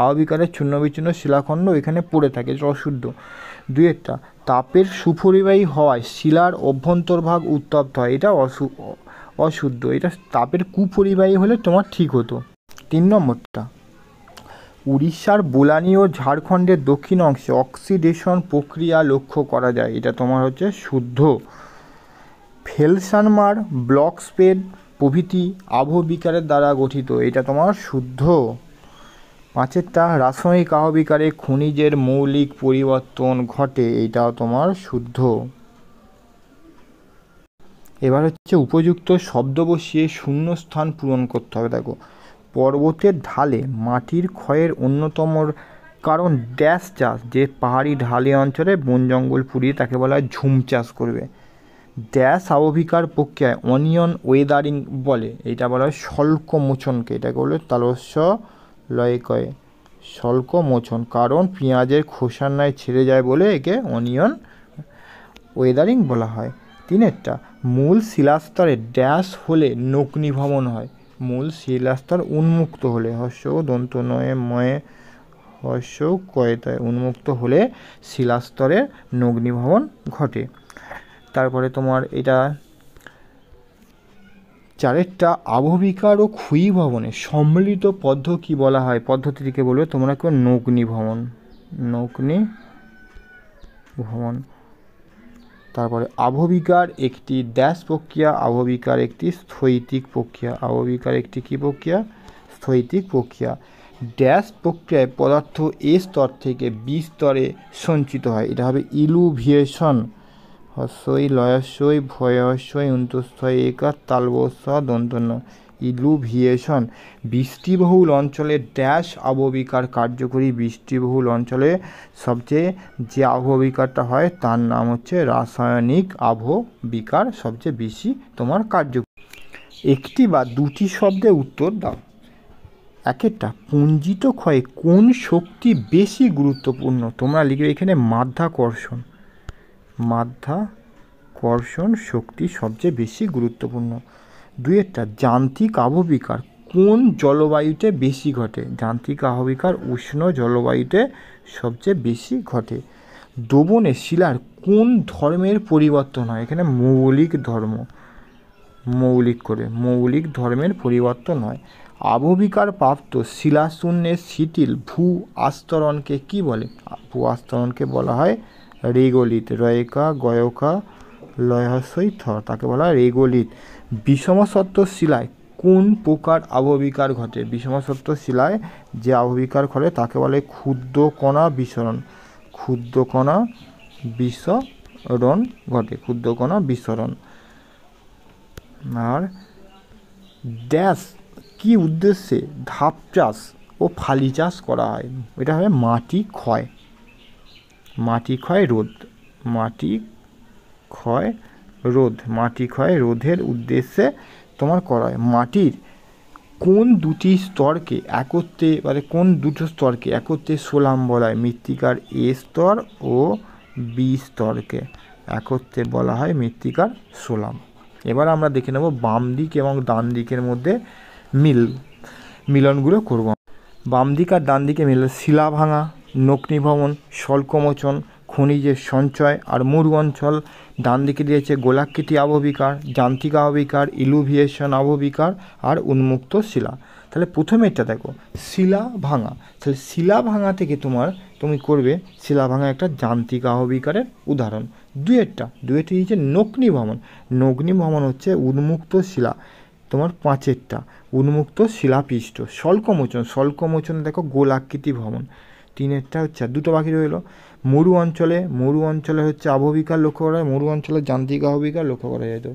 [SPEAKER 1] আবাবিকারের ছূন্য বিচ্ছিন্ন শিলাখণ্ড এখানে পড়ে থাকে অশুদ্ধ একটা তাপের সুপরিবাহী হওয়ায় শিলার অভ্যন্তরভাগ উত্তপ্ত হয় এটা অশু অশুদ্ধ এটা তাপের কুপরিবাহী হলে তোমার ঠিক হতো তিন নম্বরটা উড়িষ্যার বোলানি ও ঝাড়খণ্ডের দক্ষিণ অংশে অক্সিডেশন প্রক্রিয়া লক্ষ্য করা যায় এটা তোমার হচ্ছে শুদ্ধ ফেলসানমার ব্লক স্পেড প্রভৃতি আবহবিকারের দ্বারা গঠিত এটা তোমার শুদ্ধ পাঁচেরটা রাসায়নিক আহবিকারে খনিজের মৌলিক পরিবর্তন ঘটে এটাও তোমার শুদ্ধ এবার হচ্ছে উপযুক্ত শব্দ বসিয়ে স্থান পূরণ করতে হবে দেখো পর্বতের ঢালে মাটির ক্ষয়ের অন্যতম কারণ ড্যাশ চাষ যে পাহাড়ি ঢালে অঞ্চলে বন জঙ্গল পুড়িয়ে তাকে বলা হয় ঝুম চাষ করবে ড্যাশ আবহিকার প্রক্রিয়ায় অনিয়ন ওয়েদারিং বলে এটা বলা হয় শল্কমোচনকে এটাকে বলে তালস্য লয়ে কয়ে মোচন কারণ পেঁয়াজের খোসার নাই ছেড়ে যায় বলে একে অনিয়ন ওয়েদারিং বলা হয় তিনেরটা মূল শিলাস্তরে ড্যাশ হলে ভবন হয় মূল শিলাস্তর উন্মুক্ত হলে হস্য দন্ত নয়ে ময়ে হস্য কয়েতায় উন্মুক্ত হলে শিলাস্তরে নগ্নিভবন ঘটে তারপরে তোমার এটা চারেরটা আবহবিকার ও খুই ভবনে সম্মিলিত পদ্ধ কি বলা হয় পদ্ধতিটিকে বলবে তোমরা কেউ নৌকনি ভ্রমণ নৌকনি ভ্রমণ তারপরে আবহবিকার একটি দ্যাশ প্রক্রিয়া আবহবিকার একটি স্থৈতিক প্রক্রিয়া আবহবিকার একটি কী প্রক্রিয়া স্থৈতিক প্রক্রিয়া ড্যাশ প্রক্রিয়ায় পদার্থ এ স্তর থেকে বি স্তরে সঞ্চিত হয় এটা হবে ইলুভিয়েশন হস্যই লয়স্যই ভয়স্যই অন্তঃস্থয় একার তালবস্য দন্তন্য ইলুভিয়েশন বৃষ্টিবহুল অঞ্চলে ড্যাশ অববিকার কার্যকরী বৃষ্টিবহুল অঞ্চলে সবচেয়ে যে আবহবিকারটা হয় তার নাম হচ্ছে রাসায়নিক আবহবিকার সবচেয়ে বেশি তোমার কার্য একটি বা দুটি শব্দে উত্তর দাও একটা পুঞ্জিত ক্ষয়ে কোন শক্তি বেশি গুরুত্বপূর্ণ তোমরা লিখবে এখানে মাধ্যাকর্ষণ মাধ্যাকর্ষণ শক্তি সবচেয়ে বেশি গুরুত্বপূর্ণ একটা যান্ত্রিক আবহবিকার কোন জলবায়ুতে বেশি ঘটে যান্ত্রিক আহবিকার উষ্ণ জলবায়ুতে সবচেয়ে বেশি ঘটে দোবনে শিলার কোন ধর্মের পরিবর্তন হয় এখানে মৌলিক ধর্ম মৌলিক করে মৌলিক ধর্মের পরিবর্তন হয় আবহবিকার প্রাপ্ত শিলাশূন্যের শিথিল ভূ আস্তরণকে কি বলে ভূ আস্তরণকে বলা হয় রেগোলিত রয়েকা গয়কা লয়সই থ তাকে বলা হয় রেগোলিত বিষমসত্ত্ব শিলায় কোন প্রকার আবহবিকার ঘটে বিষমসত্ত্ব শিলায় যে আবহবিকার ঘটে তাকে বলে ক্ষুদ্রকণা বিসরণ ক্ষুদ্রকণা বিসরণ ঘটে ক্ষুদ্রকণা বিসরণ আর ড্যাশ কি উদ্দেশ্যে ধাপ চাষ ও ফালি চাষ করা হয় এটা হবে মাটি ক্ষয় মাটি ক্ষয় রোধ মাটি ক্ষয় রোধ মাটি ক্ষয় রোধের উদ্দেশ্যে তোমার করা হয় মাটির কোন দুটি স্তরকে একত্রে মানে কোন দুটো স্তরকে একত্রে সোলাম বলা হয় মৃত্তিকার এ স্তর ও বি স্তরকে একত্রে বলা হয় মৃত্তিকার সোলাম এবার আমরা দেখে নেব বাম দিক এবং ডান দিকের মধ্যে মিল মিলনগুলো করব বাম দিক আর ডান দিকে মিল শিলা ভাঙা নগ্নিভবন শল্কমোচন খনিজের সঞ্চয় আর মরু অঞ্চল ডান দিকে দিয়েছে গোলাকৃতি আবহবিকার যান্ত্রিক আবহবিকার ইলুভিয়েশন আবহবিকার আর উন্মুক্ত শিলা তাহলে প্রথমেরটা দেখো শিলা ভাঙা তাহলে শিলা ভাঙা থেকে তোমার তুমি করবে শিলা ভাঙা একটা যান্ত্রিক আহবিকারের উদাহরণ দুয়েরটা দুয়েরটি হচ্ছে নগ্নি ভ্রমণ নগ্নি ভ্রমণ হচ্ছে উন্মুক্ত শিলা তোমার পাঁচেরটা উন্মুক্ত শিলাপিষ্ট শল্কমোচন শল্কমোচন দেখো গোলাকৃতি ভ্রমণ তিনেরটা হচ্ছে দুটো বাকি রইল মরু অঞ্চলে মরু অঞ্চলে হচ্ছে আবহবিকার লক্ষ্য করা মরু অঞ্চলে যান্ত্রিক আবহবিকার লক্ষ্য করা যেত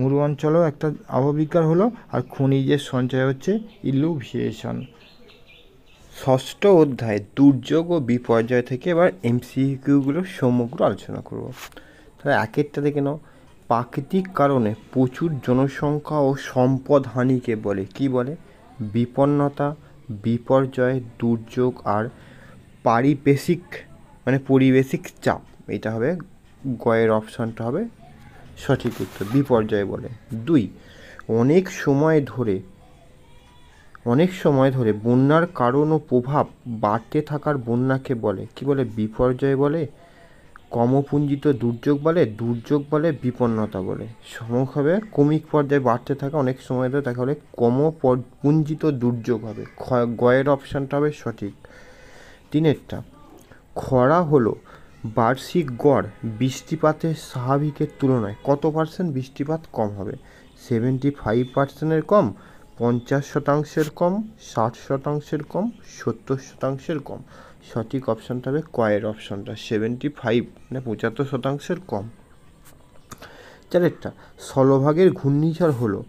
[SPEAKER 1] মরু অঞ্চলেও একটা আবহবিকার হলো আর খনিজের সঞ্চয় হচ্ছে ইলুভিয়েশন ষষ্ঠ অধ্যায় দুর্যোগ ও বিপর্যয় থেকে এবার এমসিকিউগুলো সমগ্র আলোচনা করব তাহলে একেরটা দেখে নাও প্রাকৃতিক কারণে প্রচুর জনসংখ্যা ও সম্পদ হানিকে বলে কি বলে বিপন্নতা বিপর্যয় দুর্যোগ আর পারিবেশিক মানে পরিবেশিক চাপ এটা হবে গয়ের অপশানটা হবে সঠিক উত্তর বিপর্যয় বলে দুই অনেক সময় ধরে অনেক সময় ধরে বন্যার কারণ ও প্রভাব বাড়তে থাকার বন্যাকে বলে কি বলে বিপর্যয় বলে কমপুঞ্জিত দুর্যোগ বলে দুর্যোগ বলে বিপন্নতা বলে সমক হবে কমিক পর্যায়ে বাড়তে থাকা অনেক সময় ধরে তাকে বলে কমপুঞ্জিত দুর্যোগ হবে গয়ের অপশানটা হবে সঠিক তিনেরটা খরা হলো বার্ষিক গড় বৃষ্টিপাতের স্বাভাবিকের তুলনায় কত পার্সেন্ট বৃষ্টিপাত কম হবে সেভেন্টি ফাইভ পার্সেন্টের কম পঞ্চাশ শতাংশের কম ষাট শতাংশের কম সত্তর শতাংশের কম সঠিক অপশানটা হবে কয়ের অপশানটা সেভেন্টি ফাইভ মানে পঁচাত্তর শতাংশের কম চারেরটা স্থলভাগের ঘূর্ণিঝড় হলো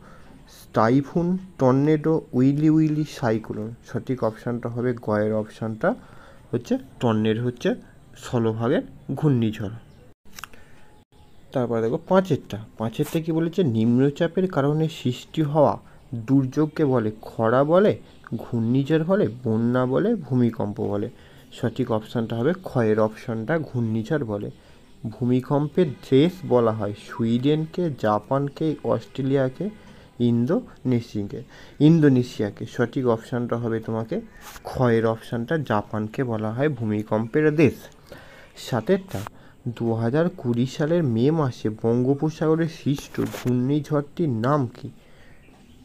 [SPEAKER 1] typhoon tornado willy willy cyclone সঠিক অপশানটা হবে গয়ের অপশানটা হচ্ছে টর্নের হচ্ছে স্থলভাগের ঘূর্ণিঝড় তারপরে দেখো পাঁচেরটা পাঁচেরটা কি বলেছে নিম্নচাপের কারণে সৃষ্টি হওয়া দুর্যোগকে বলে খরা বলে ঘূর্ণিঝড় বলে বন্যা বলে ভূমিকম্প বলে সঠিক অপশানটা হবে ক্ষয়ের অপশানটা ঘূর্ণিঝড় বলে ভূমিকম্পের দেশ বলা হয় সুইডেনকে জাপানকে অস্ট্রেলিয়াকে ইন্দোনেশিয়াকে ইন্দোনেশিয়াকে সঠিক অপশানটা হবে তোমাকে ক্ষয়ের অপশানটা জাপানকে বলা হয় ভূমিকম্পের দেশ সাতেরটা দু হাজার কুড়ি সালের মে মাসে বঙ্গোপসাগরে সৃষ্ট ঘূর্ণিঝড়টির নাম কি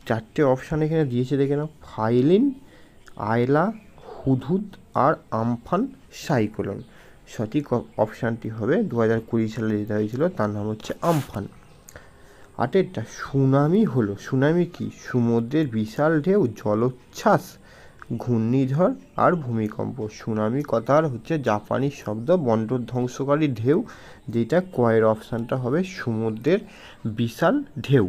[SPEAKER 1] চারটে অপশান এখানে দিয়েছে দেখে নাও ফাইলিন আয়লা হুদহুদ আর আমফান সাইক্লোন সঠিক অপশানটি হবে দু হাজার কুড়ি সালে যেটা হয়েছিল তার নাম হচ্ছে আমফান আটেরটা সুনামি হলো সুনামি কি সমুদ্রের বিশাল ঢেউ জলোচ্ছ্বাস ঘূর্ণিঝড় আর ভূমিকম্প সুনামি কথার হচ্ছে জাপানি শব্দ বন্দর ধ্বংসকারী ঢেউ যেটা কয়ের অপশানটা হবে সমুদ্রের বিশাল ঢেউ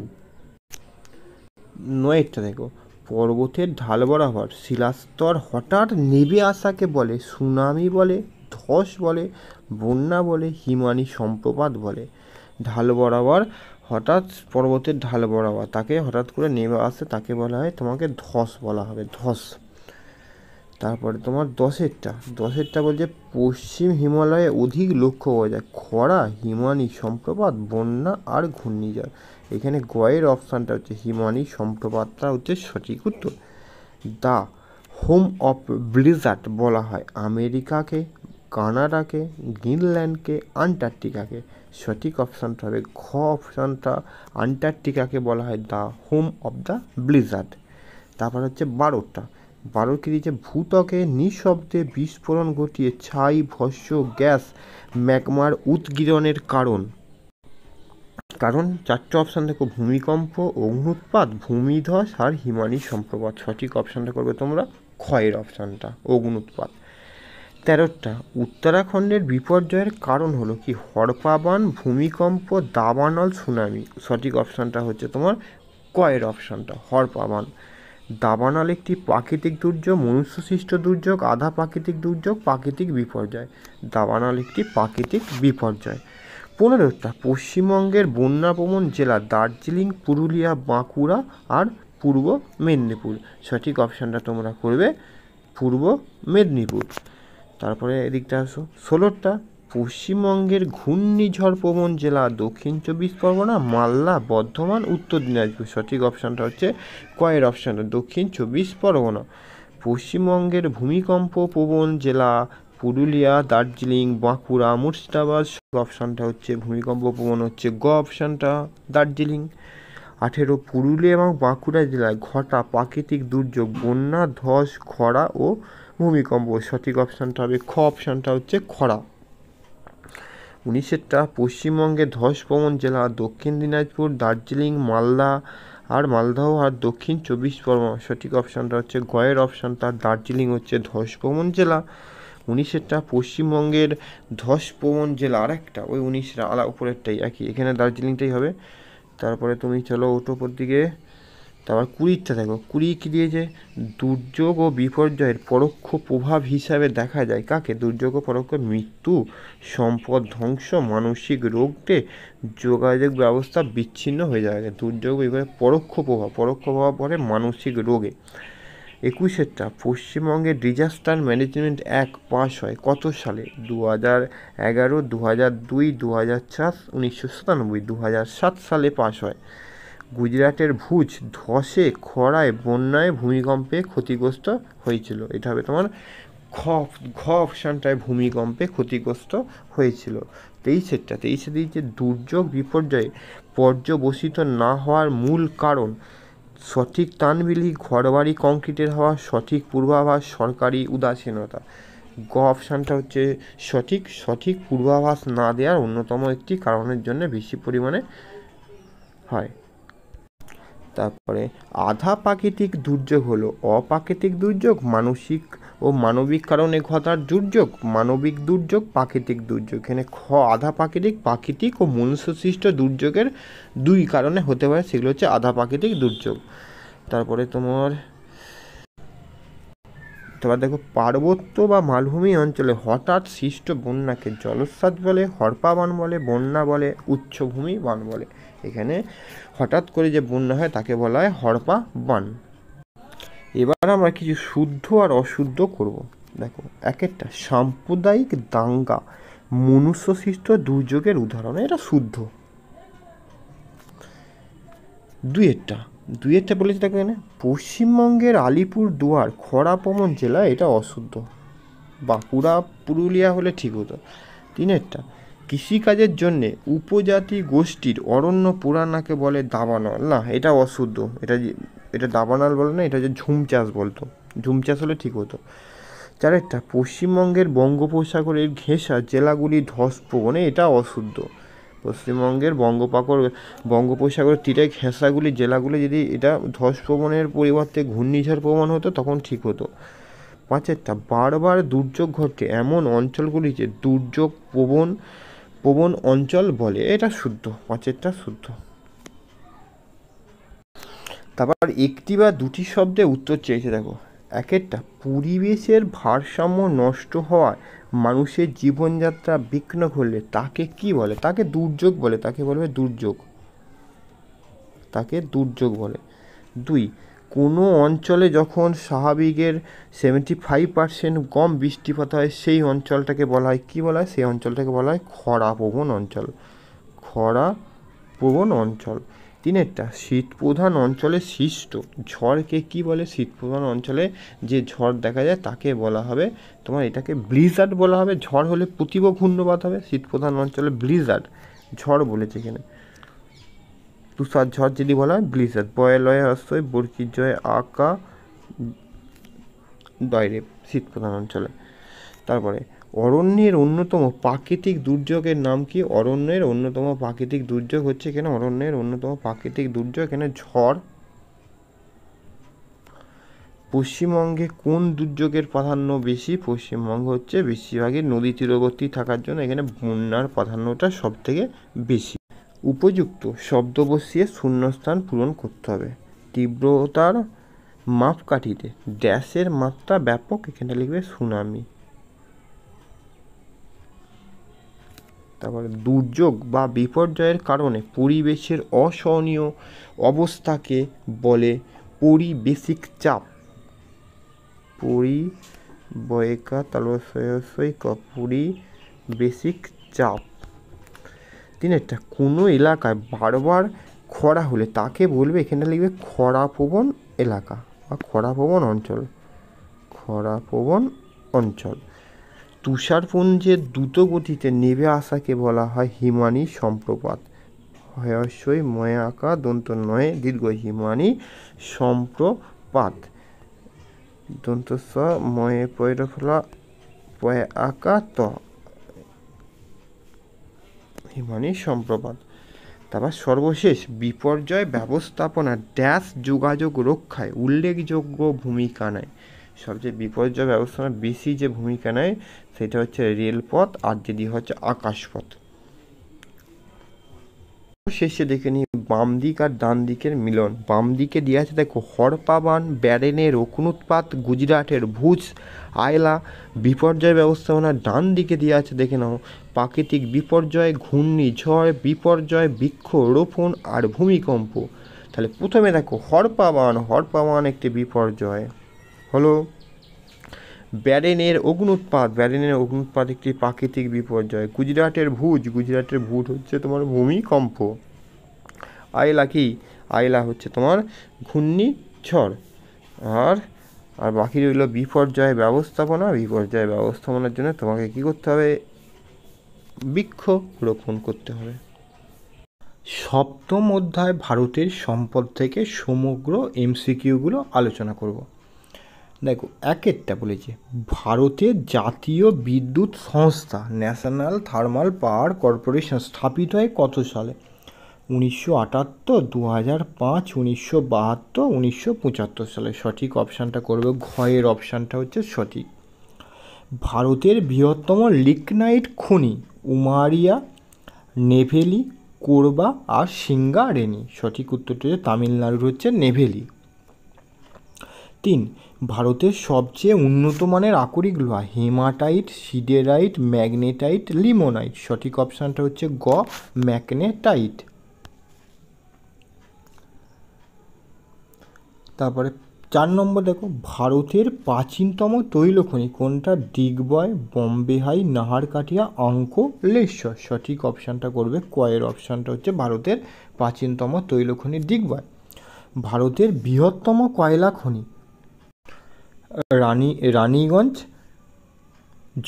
[SPEAKER 1] নয়েরটা দেখো পর্বতের ঢাল বরাবর শিলাস্তর হঠাৎ নেবে আসাকে বলে সুনামি বলে ধস বলে বন্যা বলে হিমানি সম্প্রপাত বলে ঢাল বরাবর হঠাৎ পর্বতের ঢাল বরাবর তাকে হঠাৎ করে নেমে আসে তাকে বলা হয় তোমাকে ধস বলা হবে ধস তারপরে তোমার দশেরটা দশেরটা বলছে পশ্চিম হিমালয়ে অধিক লক্ষ্য পাওয়া যায় খরা হিমানি সম্প্রপাত বন্যা আর ঘূর্ণিঝড় এখানে গয়ের অপশানটা হচ্ছে হিমানি সম্প্রপাতটা হচ্ছে সঠিক উত্তর দা হোম অফ ব্লিজার্ট বলা হয় আমেরিকাকে কানাডাকে গ্রিনল্যান্ডকে আন্টার্কটিকাকে সঠিক অপশানটা হবে ঘ অপশানটা আন্টার্কটিকাকে বলা হয় the home of the blizzard তারপর হচ্ছে বারোটা বারোকে দিয়েছে ভূতকে নিঃশব্দে বিস্ফোরণ ঘটিয়ে ছাই ভস্য গ্যাস ম্যাগমার উদ্গিরণের কারণ কারণ চারটে অপশান দেখো ভূমিকম্প অগ্নুৎপাত ভূমিধস আর হিমানি সম্প্রপাত সঠিক অপশানটা করবে তোমরা ক্ষয়ের অপশানটা অগ্নুৎপাত তেরোটা উত্তরাখণ্ডের বিপর্যয়ের কারণ হলো কি হরপাবান ভূমিকম্প দাবানল সুনামি সঠিক অপশানটা হচ্ছে তোমার কয়ের অপশানটা হরপাবান দাবানল একটি প্রাকৃতিক দুর্যোগ মনুষ্যসৃষ্ট দুর্যোগ আধা প্রাকৃতিক দুর্যোগ প্রাকৃতিক বিপর্যয় দাবানল একটি প্রাকৃতিক বিপর্যয় পনেরোটা পশ্চিমবঙ্গের বন্যাপ্রবণ জেলা দার্জিলিং পুরুলিয়া বাঁকুড়া আর পূর্ব মেদিনীপুর সঠিক অপশানটা তোমরা করবে পূর্ব মেদিনীপুর তারপরে এদিকটা আসো ষোলোটা পশ্চিমবঙ্গের ঘূর্ণিঝড় প্রবণ জেলা দক্ষিণ চব্বিশ পরগনা মালদা বর্ধমান উত্তর দিনাজপুর সঠিক অপশানটা হচ্ছে কয়ের অপশানটা দক্ষিণ চব্বিশ পরগনা পশ্চিমবঙ্গের ভূমিকম্প প্রবণ জেলা পুরুলিয়া দার্জিলিং বাঁকুড়া মুর্শিদাবাদ অপশানটা হচ্ছে ভূমিকম্প প্রবণ হচ্ছে গ অপশানটা দার্জিলিং আঠেরো পুরুলিয়া এবং বাঁকুড়া জেলায় ঘটা প্রাকৃতিক দুর্যোগ বন্যা ধস খরা ও ভূমিকম্প সঠিক অপশানটা হবে খ অপশানটা হচ্ছে খরা উনিশেরটা পশ্চিমবঙ্গে ধস জেলা দক্ষিণ দিনাজপুর দার্জিলিং মালদা আর মালদাহ আর দক্ষিণ চব্বিশ পরগনা সঠিক অপশানটা হচ্ছে গয়ের অপশানটা দার্জিলিং হচ্ছে ধস জেলা উনিশেরটা পশ্চিমবঙ্গের ধস জেলা আর একটা ওই উনিশটা আলা উপরেরটাই একই এখানে দার্জিলিংটাই হবে তারপরে তুমি চলো ওটো ওপর দিকে তারপর কুড়িটা দেখো কুড়ি দিয়ে দিয়েছে দুর্যোগ ও বিপর্যয়ের পরোক্ষ প্রভাব হিসাবে দেখা যায় কাকে দুর্যোগ ও পরোক্ষ মৃত্যু সম্পদ ধ্বংস মানসিক রোগতে যোগাযোগ ব্যবস্থা বিচ্ছিন্ন হয়ে যায় দুর্যোগ বিপদের পরোক্ষ প্রভাব পরোক্ষ প্রভাব পড়ে মানসিক রোগে একুশেরটা পশ্চিমবঙ্গে ডিজাস্টার ম্যানেজমেন্ট এক পাশ হয় কত সালে দু হাজার এগারো দু হাজার দুই দু হাজার চার উনিশশো সাতানব্বই দু হাজার সাত সালে পাশ হয় গুজরাটের ভুজ ধসে খরায় বন্যায় ভূমিকম্পে ক্ষতিগ্রস্ত হয়েছিল এটা হবে তোমার খ ঘ অপশানটায় ভূমিকম্পে ক্ষতিগ্রস্ত হয়েছিল তেইশেরটা তেইশে দিয়েছে দুর্যোগ বিপর্যয়ে পর্যবসিত না হওয়ার মূল কারণ সঠিক তানবিলি ঘরবাড়ি কংক্রিটের হওয়া সঠিক পূর্বাভাস সরকারি উদাসীনতা গ অপশানটা হচ্ছে সঠিক সঠিক পূর্বাভাস না দেওয়ার অন্যতম একটি কারণের জন্য বেশি পরিমাণে হয় তারপরে আধা প্রাকৃতিক দুর্যোগ হলো অপ্রাকৃতিক দুর্যোগ মানসিক ও মানবিক কারণে ঘটার দুর্যোগ মানবিক দুর্যোগ প্রাকৃতিক দুর্যোগ এখানে খ আধা প্রাকৃতিক প্রাকৃতিক ও মনুষ্যসৃষ্ট দুর্যোগের দুই কারণে হতে পারে সেগুলো হচ্ছে আধা প্রাকৃতিক দুর্যোগ তারপরে তোমার তারপর দেখো পার্বত্য বা মালভূমি অঞ্চলে হঠাৎ সৃষ্ট বন্যাকে জলোচ্ছ্বাস বলে হরপা বান বলে বন্যা বলে উচ্চভূমি বান বলে এখানে হঠাৎ করে যে বন্যা হয় তাকে বলা হয় হরপা বন এবার আমরা কিছু শুদ্ধ আর অশুদ্ধ করব দেখো এক একটা সাম্প্রদায়িক দাঙ্গা মনুষ্য সৃষ্ট দুর্যোগের উদাহরণ এটা শুদ্ধ দুয়েরটা দুয়েরটা বলেছি দেখো এখানে পশ্চিমবঙ্গের আলিপুর দুয়ার খরাপমন জেলা এটা অশুদ্ধ বাঁকুড়া পুরুলিয়া হলে ঠিক হতো তিনেরটা কৃষিকাজের জন্যে উপজাতি গোষ্ঠীর অরণ্য পুরাণাকে বলে দাবানল না এটা অশুদ্ধ এটা এটা দাবানল বলে না এটা যে ঝুম চাষ বলতো ঝুম চাষ হলে ঠিক হতো চারেরটা পশ্চিমবঙ্গের বঙ্গোপসাগরের ঘেঁষা জেলাগুলি ধস প্রবণে মানে এটা অশুদ্ধ পশ্চিমবঙ্গের বঙ্গোপাকর বঙ্গোপসাগরের তীরে ঘেঁষাগুলি জেলাগুলি যদি এটা ধস প্রবণের পরিবর্তে ঘূর্ণিঝড় প্রবণ হতো তখন ঠিক হতো পাঁচেরটা বারবার দুর্যোগ ঘটে এমন অঞ্চলগুলি যে দুর্যোগ প্রবণ প্রবণ অঞ্চল বলে এটা শুদ্ধ পাঁচেরটা শুদ্ধ তারপর একটি বা দুটি শব্দে উত্তর চেয়েছে দেখো একেরটা পরিবেশের ভারসাম্য নষ্ট হওয়ায় মানুষের জীবনযাত্রা বিঘ্ন ঘটলে তাকে কি বলে তাকে দুর্যোগ বলে তাকে বলবে দুর্যোগ তাকে দুর্যোগ বলে দুই কোনো অঞ্চলে যখন স্বাভাবিকের সেভেন্টি ফাইভ পার্সেন্ট কম বৃষ্টিপাত হয় সেই অঞ্চলটাকে বলা হয় কী বলা হয় সেই অঞ্চলটাকে বলা হয় খরাপ্রবণ অঞ্চল খরাপ্রবণ অঞ্চল তিনেরটা শীতপ্রধান অঞ্চলে সৃষ্ট ঝড়কে কি বলে শীতপ্রধান অঞ্চলে যে ঝড় দেখা যায় তাকে বলা হবে তোমার এটাকে ব্লিজার্ড বলা হবে ঝড় হলে প্রতিব ঘূর্ণবাদ হবে শীতপ্রধান অঞ্চলে ব্লিজার্ড ঝড় বলেছে এখানে তুষার ঝড় যদি বলা হয় ব্লিজার বয় লয়ে হস্যই জয় আঁকা দয়রে শীত প্রধান অঞ্চলে তারপরে অরণ্যের অন্যতম প্রাকৃতিক দুর্যোগের নাম কি অরণ্যের অন্যতম প্রাকৃতিক দুর্যোগ হচ্ছে এখানে অরণ্যের অন্যতম প্রাকৃতিক দুর্যোগ এখানে ঝড় পশ্চিমবঙ্গে কোন দুর্যোগের প্রাধান্য বেশি পশ্চিমবঙ্গ হচ্ছে বেশিরভাগই নদী তীরবর্তী থাকার জন্য এখানে বন্যার প্রাধান্যটা সবথেকে বেশি উপযুক্ত শব্দ বসিয়ে শূন্যস্থান পূরণ করতে হবে তীব্রতার মাপকাঠিতে ড্যাশের মাত্রা ব্যাপক এখানে লিখবে সুনামি তারপরে দুর্যোগ বা বিপর্যয়ের কারণে পরিবেশের অসহনীয় অবস্থাকে বলে পরিবেশিক চাপ পরিবয়িকা তালসয়সৈক পরিবেশিক চাপ দিনেরটা কোনো এলাকায় বারবার খরা হলে তাকে বলবে এখানটা লিখবে খরাপ্রবণ এলাকা বা খরাপ্রবণ অঞ্চল খরাপ্রবণ অঞ্চল তুষারপুঞ্জের দ্রুত গতিতে নেবে আসাকে বলা হয় হিমানি সম্প্রপাত হয়সই আঁকা দন্ত নয় দীর্ঘ হিমানি সম্প্রপাত দন্ত স ময়ে ফলা পয় আঁকা ত মানে সম্প্রবাদ তারপর সর্বশেষ বিপর্যয় ব্যবস্থাপনা ড্যাশ যোগাযোগ রক্ষায় উল্লেখযোগ্য ভূমিকা নেয় সবচেয়ে বিপর্যয় ব্যবস্থাপনা বেশি যে ভূমিকা নেয় সেটা হচ্ছে রেলপথ আর যেটি হচ্ছে আকাশপথ শেষে দেখে নিই বাম দিক আর ডান দিকের মিলন বাম দিকে দেওয়া আছে দেখো হরপাবান ব্যারেনের রকুনুৎপাত গুজরাটের ভুজ আয়লা বিপর্যয় ব্যবস্থাপনা ডান দিকে দেওয়া আছে দেখে নাও প্রাকৃতিক বিপর্যয় ঘূর্ণি ঝড় বিপর্যয় বৃক্ষ রোপণ আর ভূমিকম্প তাহলে প্রথমে দেখো হরপাবান হরপাবান একটি বিপর্যয় হলো ব্যারেনের অগ্নুৎপাত ব্যারেনের অগ্নুৎপাত একটি প্রাকৃতিক বিপর্যয় গুজরাটের ভুজ গুজরাটের ভুজ হচ্ছে তোমার ভূমিকম্প আয়লা কি আয়লা হচ্ছে তোমার ঘূর্ণি ঝড় আর আর বাকি রইল বিপর্যয় ব্যবস্থাপনা বিপর্যয় ব্যবস্থাপনার জন্য তোমাকে কি করতে হবে বৃক্ষ রোপণ করতে হবে সপ্তম অধ্যায় ভারতের সম্পদ থেকে সমগ্র এমসিকিউগুলো আলোচনা করব দেখো একেরটা বলেছে ভারতের জাতীয় বিদ্যুৎ সংস্থা ন্যাশনাল থার্মাল পাওয়ার কর্পোরেশন স্থাপিত হয় কত সালে উনিশশো আটাত্তর দু হাজার পাঁচ উনিশশো বাহাত্তর উনিশশো পঁচাত্তর সালে সঠিক অপশানটা করবে ঘয়ের অপশানটা হচ্ছে সঠিক ভারতের বৃহত্তম লিকনাইট খনি উমারিয়া নেভেলি কোরবা আর সিঙ্গারেনি সঠিক উত্তরটি হচ্ছে তামিলনাড়ুর হচ্ছে নেভেলি তিন ভারতের সবচেয়ে উন্নত মানের আকরিক লোহা হেমাটাইট সিডেরাইট ম্যাগনেটাইট লিমোনাইট সঠিক অপশানটা হচ্ছে গ ম্যাগনেটাইট তারপরে চার নম্বর দেখো ভারতের প্রাচীনতম তৈল খনি কোনটা ডিগবয় বম্বে হাই নাহারকাটিয়া লেশ্বর সঠিক অপশানটা করবে কয়ের অপশানটা হচ্ছে ভারতের প্রাচীনতম তৈল খনি দিগবয় ভারতের বৃহত্তম কয়লা খনি রানী রানীগঞ্জ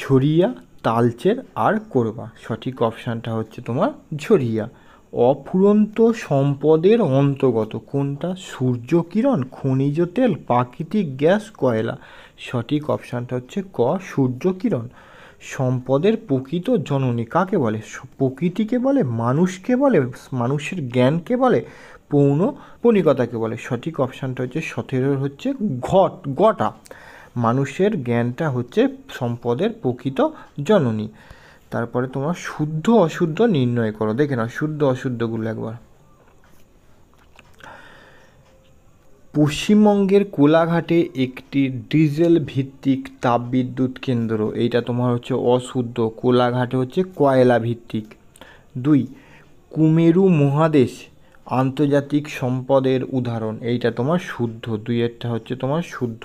[SPEAKER 1] ঝরিয়া তালচের আর করবা সঠিক অপশানটা হচ্ছে তোমার ঝরিয়া অফুরন্ত সম্পদের অন্তর্গত কোনটা সূর্যকিরণ খনিজ তেল প্রাকৃতিক গ্যাস কয়লা সঠিক অপশানটা হচ্ছে ক সূর্যকিরণ সম্পদের প্রকৃত জননী কাকে বলে প্রকৃতিকে বলে মানুষকে বলে মানুষের জ্ঞানকে বলে পৌন পণিকতাকে বলে সঠিক অপশানটা হচ্ছে সতেরো হচ্ছে ঘট গটা মানুষের জ্ঞানটা হচ্ছে সম্পদের প্রকৃত জননী তারপরে তোমরা শুদ্ধ অশুদ্ধ নির্ণয় করো দেখে নাও শুদ্ধ অশুদ্ধগুলো একবার পশ্চিমবঙ্গের কোলাঘাটে একটি ডিজেল ভিত্তিক তাপবিদ্যুৎ কেন্দ্র এইটা তোমার হচ্ছে অশুদ্ধ কোলাঘাটে হচ্ছে কয়লা ভিত্তিক দুই কুমেরু মহাদেশ আন্তর্জাতিক সম্পদের উদাহরণ এইটা তোমার শুদ্ধ দুইয়েরটা হচ্ছে তোমার শুদ্ধ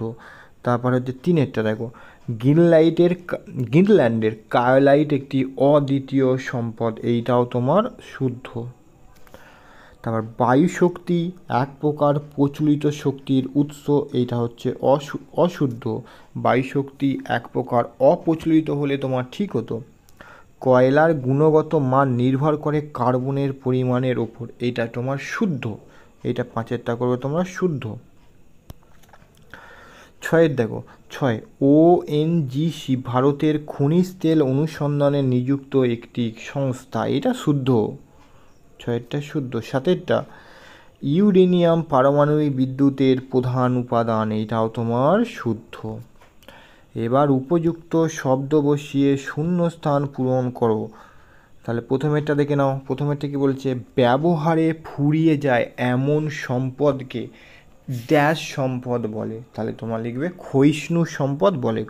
[SPEAKER 1] তারপরে হচ্ছে তিনেরটা দেখো গ্রিনলাইটের গ্রিনল্যান্ডের কায়োলাইট একটি অদ্বিতীয় সম্পদ এইটাও তোমার শুদ্ধ তারপর বায়ু শক্তি এক প্রকার প্রচলিত শক্তির উৎস এইটা হচ্ছে অশুদ্ধ বায়ু শক্তি এক প্রকার অপ্রচলিত হলে তোমার ঠিক হতো কয়লার গুণগত মান নির্ভর করে কার্বনের পরিমাণের ওপর এইটা তোমার শুদ্ধ এইটা পাঁচেরটা করবে তোমরা শুদ্ধ ছয়ের দেখো ছয় ওএনজিসি ভারতের খনিজ তেল অনুসন্ধানে নিযুক্ত একটি সংস্থা এটা শুদ্ধ ছয়েরটা শুদ্ধ সাতেরটা ইউরেনিয়াম পারমাণবিক বিদ্যুতের প্রধান উপাদান এটাও তোমার শুদ্ধ এবার উপযুক্ত শব্দ বসিয়ে শূন্য স্থান পূরণ করো তাহলে প্রথমেরটা দেখে নাও প্রথমেরটা কি বলছে ব্যবহারে ফুরিয়ে যায় এমন সম্পদকে ড্যাশ সম্পদ বলে তাহলে তোমার লিখবে ক্ষয়িষ্ণু সম্পদ বলে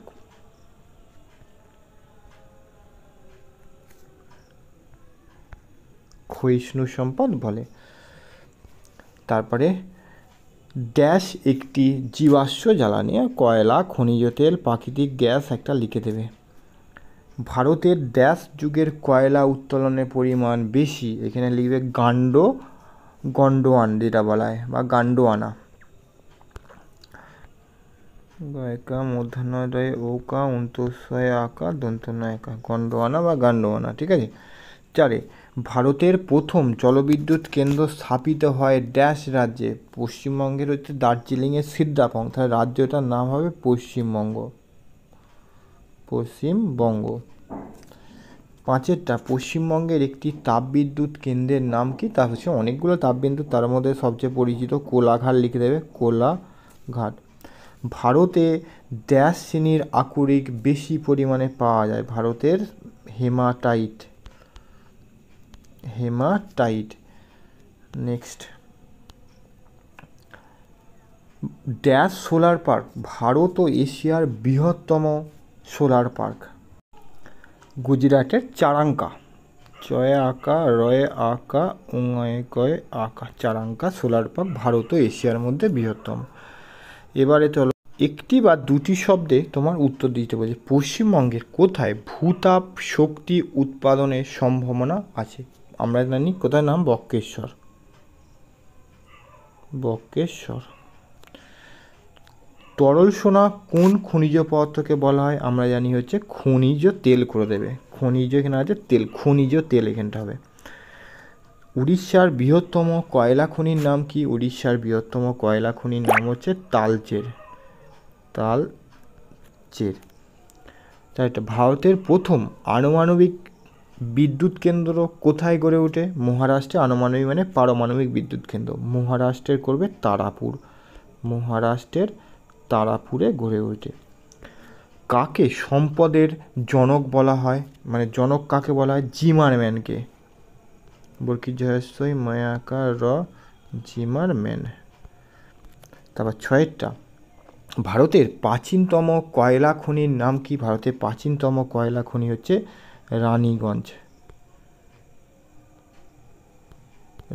[SPEAKER 1] ক্ষয়িষ্ণু সম্পদ বলে তারপরে ড্যাশ একটি জীবাশ্ম জ্বালানি কয়লা খনিজ তেল প্রাকৃতিক গ্যাস একটা লিখে দেবে ভারতের ড্যাশ যুগের কয়লা উত্তোলনের পরিমাণ বেশি এখানে লিখবে গান্ড গন্ডোয়ান যেটা বলা হয় বা গান্ডোয়ানা গায়িকা মূর্ধন্য ওকা অন্তঃয় আঁকা দন্তন্য একা গণ্ডওয়ানা বা গান্ডোয়ানা ঠিক আছে চারে ভারতের প্রথম জলবিদ্যুৎ কেন্দ্র স্থাপিত হয় ড্যাশ রাজ্যে পশ্চিমবঙ্গের হচ্ছে দার্জিলিংয়ের সিদ্ধাপং তাহলে রাজ্যটার নাম হবে পশ্চিমবঙ্গ পশ্চিমবঙ্গ পাঁচেরটা পশ্চিমবঙ্গের একটি তাপবিদ্যুৎ কেন্দ্রের নাম কি তার হচ্ছে অনেকগুলো তাপবিদ্যুৎ তার মধ্যে সবচেয়ে পরিচিত কোলাঘাট লিখে দেবে কোলাঘাট ভারতে ড্যাশ শ্রেণীর আকরিক বেশি পরিমাণে পাওয়া যায় ভারতের hematite hematite next dash solar park Bharat ও এশিয়ার বৃহত্তম সোলার পার্ক গুজরাটের চারাঙ্কা চয়ে আঁকা রয়ে আঁকা উঙয়ে কয়ে আঁকা চারাঙ্কা সোলার পার্ক ভারত ও এশিয়ার মধ্যে বৃহত্তম এবারে চলো একটি বা দুটি শব্দে তোমার উত্তর দিতে বলছে পশ্চিমবঙ্গের কোথায় ভূতাপ শক্তি উৎপাদনের সম্ভাবনা আছে আমরা জানি কোথায় নাম বক্রেশ্বর বক্রেশ্বর তরল সোনা কোন খনিজ পদার্থকে বলা হয় আমরা জানি হচ্ছে খনিজ তেল করে দেবে খনিজ এখানে আছে তেল খনিজ তেল এখানটা হবে উড়িষ্যার বৃহত্তম কয়লা খনির নাম কি উড়িষ্যার বৃহত্তম কয়লা খনির নাম হচ্ছে তালচের তাল চের চারটা ভারতের প্রথম আনুমানবিক বিদ্যুৎ কেন্দ্র কোথায় গড়ে ওঠে মহারাষ্ট্রে আনুমানবিক মানে পারমাণবিক বিদ্যুৎ কেন্দ্র মহারাষ্ট্রের করবে তারাপুর মহারাষ্ট্রের তারাপুরে গড়ে ওঠে কাকে সম্পদের জনক বলা হয় মানে জনক কাকে বলা হয় জিমারম্যানকে বরকি জয়সই মায়াকার র ম্যান তারপর ছয়েরটা ভারতের প্রাচীনতম কয়লা খনির নাম কি ভারতের প্রাচীনতম কয়লা খনি হচ্ছে রানীগঞ্জ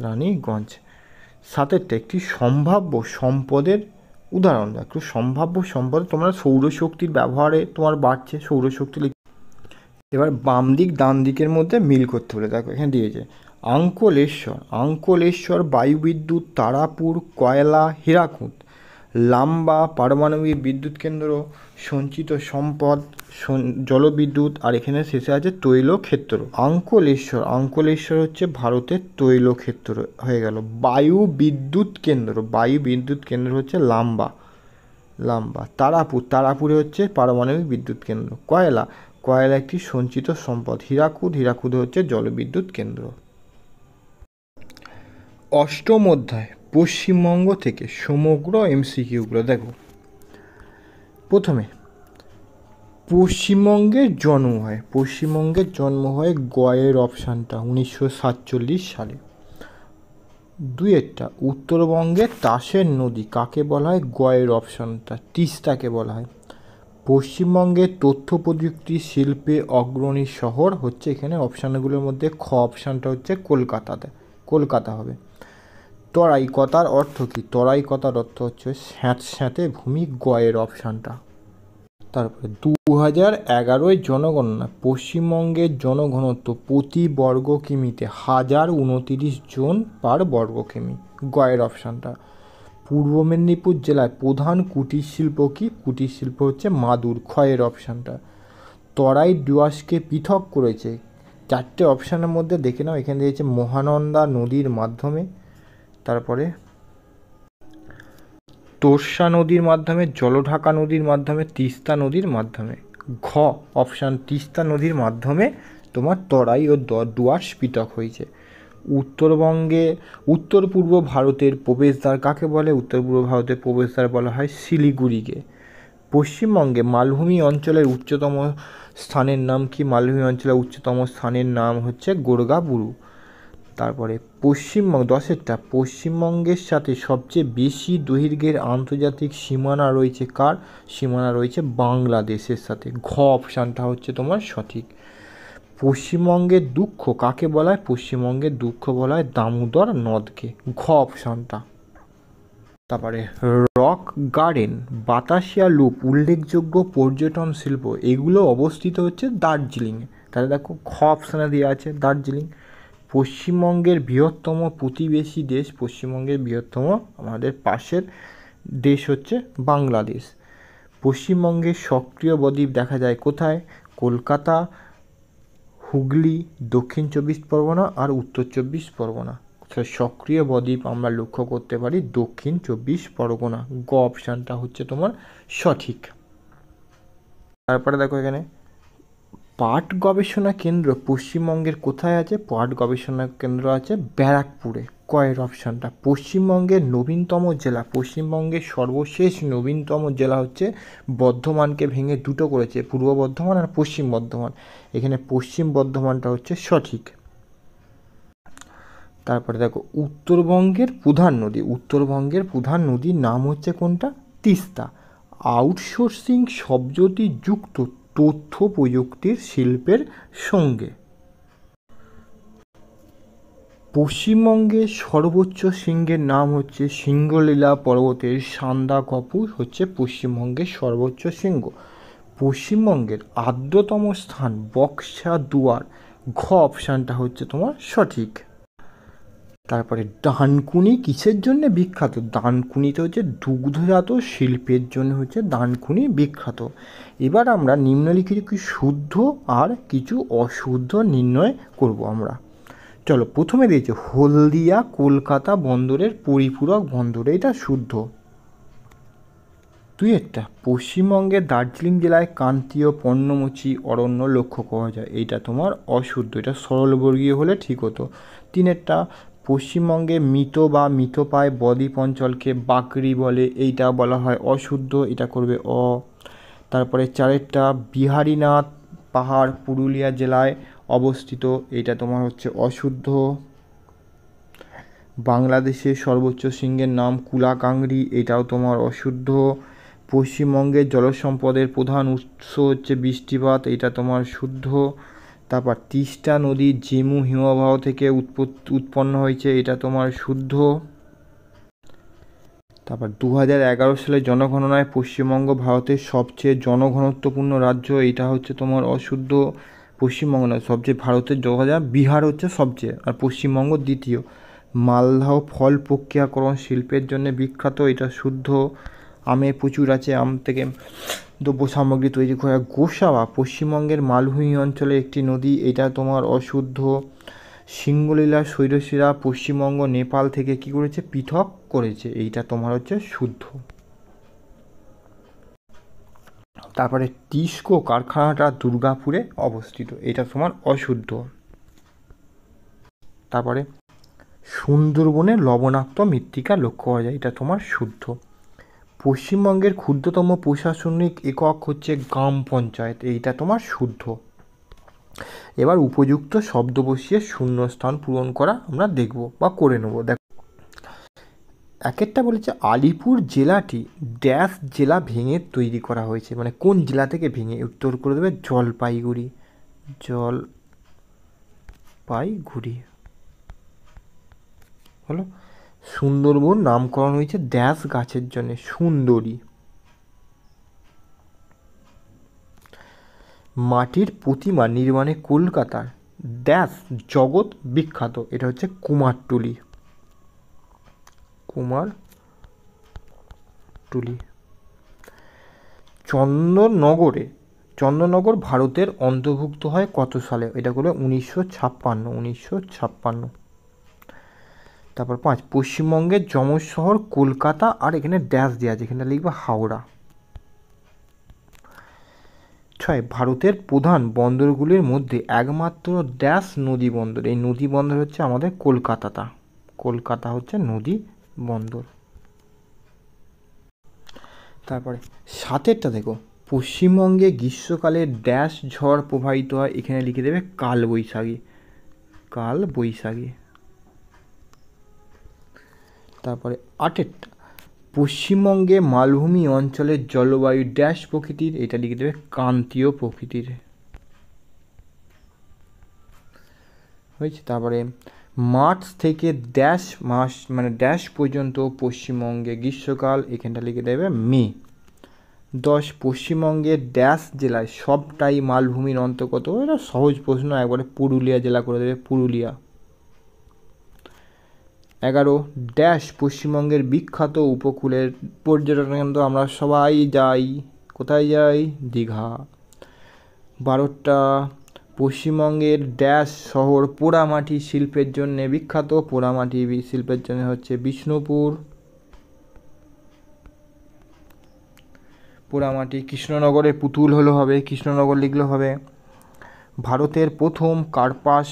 [SPEAKER 1] রানীগঞ্জ সাতেরটা একটি সম্ভাব্য সম্পদের উদাহরণ একটু সম্ভাব্য সম্পদ তোমরা সৌরশক্তির ব্যবহারে তোমার বাড়ছে সৌরশক্তি এবার বাম দিক ডান দিকের মধ্যে মিল করতে হলে দেখো এখানে দিয়েছে আঙ্কলেশ্বর আঙ্কলেশ্বর বায়ুবিদ্যুৎ তারাপুর কয়লা হীরাকুঁদ লাম্বা পারমাণবিক বিদ্যুৎ কেন্দ্র সঞ্চিত সম্পদ জলবিদ্যুৎ আর এখানে শেষে আছে তৈল ক্ষেত্র অঙ্কলেশ্বর অঙ্কলেশ্বর হচ্ছে ভারতের তৈল ক্ষেত্র হয়ে গেল বায়ু বিদ্যুৎ কেন্দ্র বায়ু বিদ্যুৎ কেন্দ্র হচ্ছে লাম্বা লাম্বা তারাপুর তারাপুরে হচ্ছে পারমাণবিক বিদ্যুৎ কেন্দ্র কয়লা কয়লা একটি সঞ্চিত সম্পদ হীরাকুদ হীরাকুদ হচ্ছে জলবিদ্যুৎ কেন্দ্র অষ্টম অধ্যায় পশ্চিমবঙ্গ থেকে সমগ্র এমসিকিউগুলো দেখো প্রথমে পশ্চিমবঙ্গের জন্ম হয় পশ্চিমবঙ্গের জন্ম হয় গয়ের অপশানটা উনিশশো সাতচল্লিশ সালে একটা উত্তরবঙ্গে তাসের নদী কাকে বলা হয় গয়ের অপশানটা তিস্তাকে বলা হয় পশ্চিমবঙ্গে তথ্য প্রযুক্তি শিল্পে অগ্রণী শহর হচ্ছে এখানে অপশানগুলোর মধ্যে খ অপশানটা হচ্ছে কলকাতাতে কলকাতা হবে তরাই কথার অর্থ কী তরাই কথার অর্থ হচ্ছে স্যাঁত স্যাঁতে ভূমি গয়ের অপশানটা তারপরে দু হাজার এগারোয় জনগণনা পশ্চিমবঙ্গের জনঘনত্ব প্রতি বর্গ কিমিতে হাজার উনতিরিশ জন পার বর্গ কিমি গয়ের অপশানটা পূর্ব মেদিনীপুর জেলায় প্রধান কুটির শিল্প কি কুটির শিল্প হচ্ছে মাদুর ক্ষয়ের অপশানটা তরাই ডুয়াসকে পৃথক করেছে চারটে অপশানের মধ্যে দেখে নাও এখানে দিয়েছে মহানন্দা নদীর মাধ্যমে তারপরে তোর্ষা নদীর মাধ্যমে জলঢাকা নদীর মাধ্যমে তিস্তা নদীর মাধ্যমে ঘ অপশান তিস্তা নদীর মাধ্যমে তোমার তরাই ও ডুয়ার্স পৃথক হয়েছে উত্তরবঙ্গে উত্তর পূর্ব ভারতের প্রবেশদ্বার কাকে বলে উত্তর পূর্ব ভারতের প্রবেশদ্বার বলা হয় শিলিগুড়িকে পশ্চিমবঙ্গে মালভূমি অঞ্চলের উচ্চতম স্থানের নাম কি মালভূমি অঞ্চলের উচ্চতম স্থানের নাম হচ্ছে গোর্গাবুরু তারপরে পশ্চিমবঙ্গ দশেরটা পশ্চিমবঙ্গের সাথে সবচেয়ে বেশি দৈর্ঘ্যের আন্তর্জাতিক সীমানা রয়েছে কার সীমানা রয়েছে বাংলাদেশের সাথে ঘ অপশানটা হচ্ছে তোমার সঠিক পশ্চিমবঙ্গের দুঃখ কাকে বলা হয় পশ্চিমবঙ্গের দুঃখ বলা হয় দামোদর নদকে ঘ অপশানটা তারপরে রক গার্ডেন বাতাসিয়া লুপ উল্লেখযোগ্য পর্যটন শিল্প এগুলো অবস্থিত হচ্ছে দার্জিলিংয়ে তাহলে দেখো খ অপশানে দেওয়া আছে দার্জিলিং পশ্চিমবঙ্গের বৃহত্তম প্রতিবেশী দেশ পশ্চিমবঙ্গের বৃহত্তম আমাদের পাশের দেশ হচ্ছে বাংলাদেশ পশ্চিমবঙ্গের সক্রিয় বদ্বীপ দেখা যায় কোথায় কলকাতা হুগলি দক্ষিণ চব্বিশ পরগনা আর উত্তর চব্বিশ পরগনা সক্রিয় বদ্বীপ আমরা লক্ষ্য করতে পারি দক্ষিণ চব্বিশ পরগনা গ অপশানটা হচ্ছে তোমার সঠিক তারপরে দেখো এখানে পাট গবেষণা কেন্দ্র পশ্চিমবঙ্গের কোথায় আছে পাট গবেষণা কেন্দ্র আছে ব্যারাকপুরে কয়ের অপশানটা পশ্চিমবঙ্গের নবীনতম জেলা পশ্চিমবঙ্গের সর্বশেষ নবীনতম জেলা হচ্ছে বর্ধমানকে ভেঙে দুটো করেছে পূর্ব বর্ধমান আর পশ্চিম বর্ধমান এখানে পশ্চিম বর্ধমানটা হচ্ছে সঠিক তারপরে দেখো উত্তরবঙ্গের প্রধান নদী উত্তরবঙ্গের প্রধান নদীর নাম হচ্ছে কোনটা তিস্তা আউটসোর্সিং শব্দটি যুক্ত তথ্য প্রযুক্তির শিল্পের সঙ্গে পশ্চিমবঙ্গের সর্বোচ্চ শৃঙ্গের নাম হচ্ছে শৃঙ্গলীলা পর্বতের সান্দা কপুর হচ্ছে পশ্চিমবঙ্গের সর্বোচ্চ শৃঙ্গ পশ্চিমবঙ্গের আর্দ্রতম স্থান বক্সা দুয়ার ঘ অপশানটা হচ্ছে তোমার সঠিক তারপরে ডানকুনি কিসের জন্য বিখ্যাত দানকুনিতে হচ্ছে দুগ্ধজাত শিল্পের জন্য হচ্ছে ডানকুনি বিখ্যাত এবার আমরা নিম্নলিখিত কি শুদ্ধ আর কিছু অশুদ্ধ নির্ণয় করব আমরা চলো প্রথমে দিয়েছে হলদিয়া কলকাতা বন্দরের পরিপূরক বন্দর এটা শুদ্ধ দুই একটা পশ্চিমবঙ্গের দার্জিলিং জেলায় কান্তীয় পর্ণমোচী অরণ্য লক্ষ্য করা যায় এইটা তোমার অশুদ্ধ এটা সরলবর্গীয় হলে ঠিক হতো তিনেরটা পশ্চিমবঙ্গে মৃত বা মৃত পায় বদ্বীপ অঞ্চলকে বাকরি বলে এইটা বলা হয় অশুদ্ধ এটা করবে অ তারপরে চারেরটা বিহারীনাথ পাহাড় পুরুলিয়া জেলায় অবস্থিত এটা তোমার হচ্ছে অশুদ্ধ বাংলাদেশের সর্বোচ্চ শৃঙ্গের নাম কুলাকাংড়ি এটাও তোমার অশুদ্ধ পশ্চিমবঙ্গের জলসম্পদের প্রধান উৎস হচ্ছে বৃষ্টিপাত এটা তোমার শুদ্ধ তারপর তিস্তা নদীর জেমু হিমবাহ থেকে উৎপন্ন হয়েছে এটা তোমার শুদ্ধ তারপর দু এগারো সালে জনগণনায় পশ্চিমবঙ্গ ভারতের সবচেয়ে জনঘনত্বপূর্ণ রাজ্য এটা হচ্ছে তোমার অশুদ্ধ পশ্চিমবঙ্গ নয় সবচেয়ে ভারতের যোগাযোগ বিহার হচ্ছে সবচেয়ে আর পশ্চিমবঙ্গ দ্বিতীয় মালদাহ ফল প্রক্রিয়াকরণ শিল্পের জন্য বিখ্যাত এটা শুদ্ধ আমে প্রচুর আছে আম থেকে দ্রব্য সামগ্রী তৈরি করা গোসাবা পশ্চিমবঙ্গের মালভূমি অঞ্চলের একটি নদী এটা তোমার অশুদ্ধ সিঙ্গলীলা শৈরশিরা পশ্চিমবঙ্গ নেপাল থেকে কি করেছে পৃথক করেছে এইটা তোমার হচ্ছে শুদ্ধ তারপরে তিস্কো কারখানাটা দুর্গাপুরে অবস্থিত এটা তোমার অশুদ্ধ তারপরে সুন্দরবনে লবণাক্ত মৃত্তিকা লক্ষ্য করা যায় এটা তোমার শুদ্ধ পশ্চিমবঙ্গের ক্ষুদ্রতম প্রশাসনিক একক হচ্ছে গ্রাম পঞ্চায়েত এইটা তোমার শুদ্ধ এবার উপযুক্ত শব্দ বসিয়ে শূন্যস্থান পূরণ করা আমরা দেখব বা করে নেব দেখো এক একটা বলেছে আলিপুর জেলাটি ড্যাশ জেলা ভেঙে তৈরি করা হয়েছে মানে কোন জেলা থেকে ভেঙে উত্তর করে দেবে জলপাইগুড়ি জলপাইগুড়ি হলো সুন্দরবন নামকরণ হয়েছে দ্যাস গাছের জন্য সুন্দরী মাটির প্রতিমা নির্মাণে কলকাতার ড্যাশ জগৎ বিখ্যাত এটা হচ্ছে কুমারটুলি কুমার টুলি চন্দননগরে চন্দননগর ভারতের অন্তর্ভুক্ত হয় কত সালে এটা হলো উনিশশো ছাপ্পান্ন উনিশশো ছাপ্পান্ন তারপর পাঁচ পশ্চিমবঙ্গের যমজ শহর কলকাতা আর এখানে ড্যাশ দেওয়া আছে এখানে লিখবে হাওড়া ছয় ভারতের প্রধান বন্দরগুলির মধ্যে একমাত্র ড্যাশ নদী বন্দর এই নদী বন্দর হচ্ছে আমাদের কলকাতাটা কলকাতা হচ্ছে নদী বন্দর তারপরে সাতেরটা দেখো পশ্চিমবঙ্গে গ্রীষ্মকালে ড্যাশ ঝড় প্রবাহিত হয় এখানে লিখে দেবে কাল বৈশাখী কাল বৈশাখী তারপরে আটেরটা পশ্চিমবঙ্গে মালভূমি অঞ্চলের জলবায়ু ড্যাশ প্রকৃতির এটা লিখে দেবে ক্রান্তীয় প্রকৃতির হয়েছে তারপরে মার্চ থেকে ড্যাশ মাস মানে ড্যাশ পর্যন্ত পশ্চিমবঙ্গে গ্রীষ্মকাল এখানটা লিখে দেবে মে দশ পশ্চিমবঙ্গের ড্যাশ জেলায় সবটাই মালভূমির অন্তর্গত এটা সহজ প্রশ্ন একবারে পুরুলিয়া জেলা করে দেবে পুরুলিয়া এগারো ড্যাশ পশ্চিমবঙ্গের বিখ্যাত উপকূলের পর্যটন কেন্দ্র আমরা সবাই যাই কোথায় যাই দীঘা বারোটা পশ্চিমবঙ্গের ড্যাশ শহর পোড়ামাটি শিল্পের জন্যে বিখ্যাত পোড়ামাটি শিল্পের জন্য হচ্ছে বিষ্ণুপুর পোড়ামাটি কৃষ্ণনগরে পুতুল হলো হবে কৃষ্ণনগর লিখলো হবে ভারতের প্রথম কার্পাস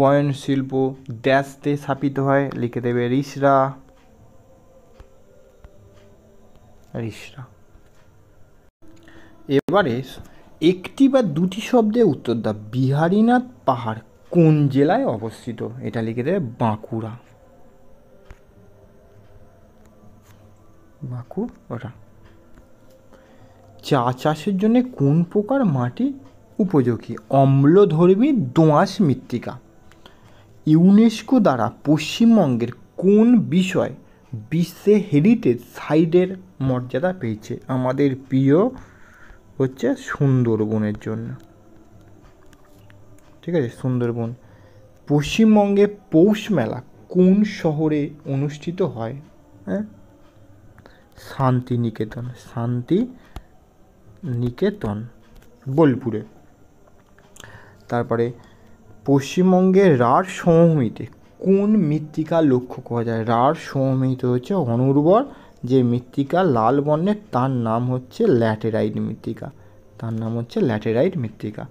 [SPEAKER 1] বয়ন শিল্প ড্যাশতে স্থাপিত হয় লিখে দেবে রিসরা রিসরা এবারে একটি বা দুটি শব্দে উত্তর দা বিহারীনাথ পাহাড় কোন জেলায় অবস্থিত এটা লিখে দেবে বাঁকুড়া বাঁকুড়া চা চাষের জন্য কোন প্রকার মাটি উপযোগী অম্লধর্মী দোঁয়াশ মৃত্তিকা ইউনেস্কো দ্বারা পশ্চিমবঙ্গের কোন বিষয় বিশ্বে হেরিটেজ সাইডের মর্যাদা পেয়েছে আমাদের প্রিয় হচ্ছে সুন্দরবনের জন্য ঠিক আছে সুন্দরবন পশ্চিমবঙ্গে পৌষ মেলা কোন শহরে অনুষ্ঠিত হয় হ্যাঁ শান্তিনিকেতন শান্তি নিকেতন বোলপুরে তারপরে পশ্চিমবঙ্গের রাঢ় সমভূমিতে কোন মৃত্তিকা লক্ষ্য করা যায় রাঢ় সমভূমিতে হচ্ছে অনুর্বর যে মৃত্তিকা লাল বর্ণের তার নাম হচ্ছে ল্যাটেরাইট মৃত্তিকা তার নাম হচ্ছে ল্যাটেরাইট মৃত্তিকা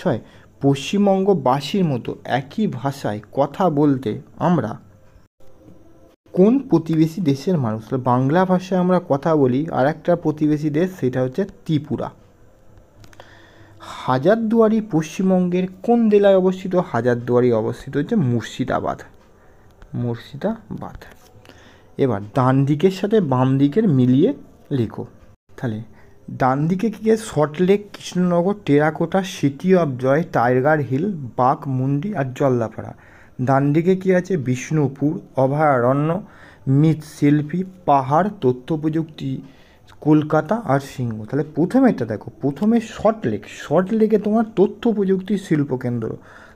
[SPEAKER 1] ছয় পশ্চিমবঙ্গবাসীর মতো একই ভাষায় কথা বলতে আমরা কোন প্রতিবেশী দেশের মানুষ বাংলা ভাষায় আমরা কথা বলি আর একটা প্রতিবেশী দেশ সেটা হচ্ছে ত্রিপুরা হাজারদুয়ারি পশ্চিমবঙ্গের কোন জেলায় অবস্থিত হাজারদুয়ারি অবস্থিত হচ্ছে মুর্শিদাবাদ মুর্শিদাবাদ এবার ডান দিকের সাথে বাম দিকের মিলিয়ে লেখো তাহলে ডান দিকে গিয়ে Salt Lake Krishnanagar terracotta city of joy Tiger Hill Baghmundi আর জল্লাপাড়া ডান দিকে কী আছে বিষ্ণুপুর অভয়ারণ্য মৃৎশিল্পী পাহাড় তথ্য প্রযুক্তি কলকাতা আর সিংহ তাহলে প্রথমেরটা দেখো প্রথমে শর্ট লেক শর্ট লেকে তোমার তথ্য প্রযুক্তি কেন্দ্র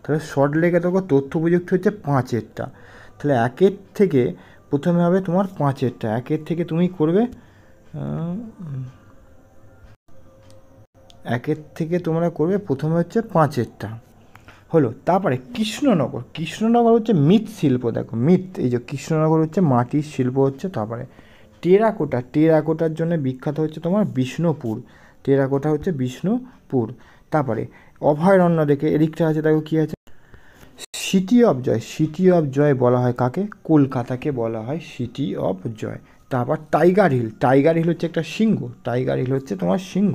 [SPEAKER 1] তাহলে শর্ট লেকে দেখো তথ্য প্রযুক্তি হচ্ছে পাঁচেরটা তাহলে একের থেকে প্রথমে হবে তোমার পাঁচেরটা একের থেকে তুমি করবে একের থেকে তোমরা করবে প্রথমে হচ্ছে পাঁচেরটা হলো তারপরে কৃষ্ণনগর কৃষ্ণনগর হচ্ছে মৃৎ শিল্প দেখো মৃৎ এই যে কৃষ্ণনগর হচ্ছে মাটির শিল্প হচ্ছে তারপরে টেরাকোটা টেরাকোটার জন্য বিখ্যাত হচ্ছে তোমার বিষ্ণুপুর টেরাকোটা হচ্ছে বিষ্ণুপুর তারপরে অভয়ারণ্য দেখে এদিকটা আছে দেখো কী আছে city of joy city of joy বলা হয় কাকে কলকাতাকে বলা হয় সিটি অফ জয় তারপর টাইগার হিল টাইগার হিল হচ্ছে একটা সিংহ টাইগার হিল হচ্ছে তোমার সিংহ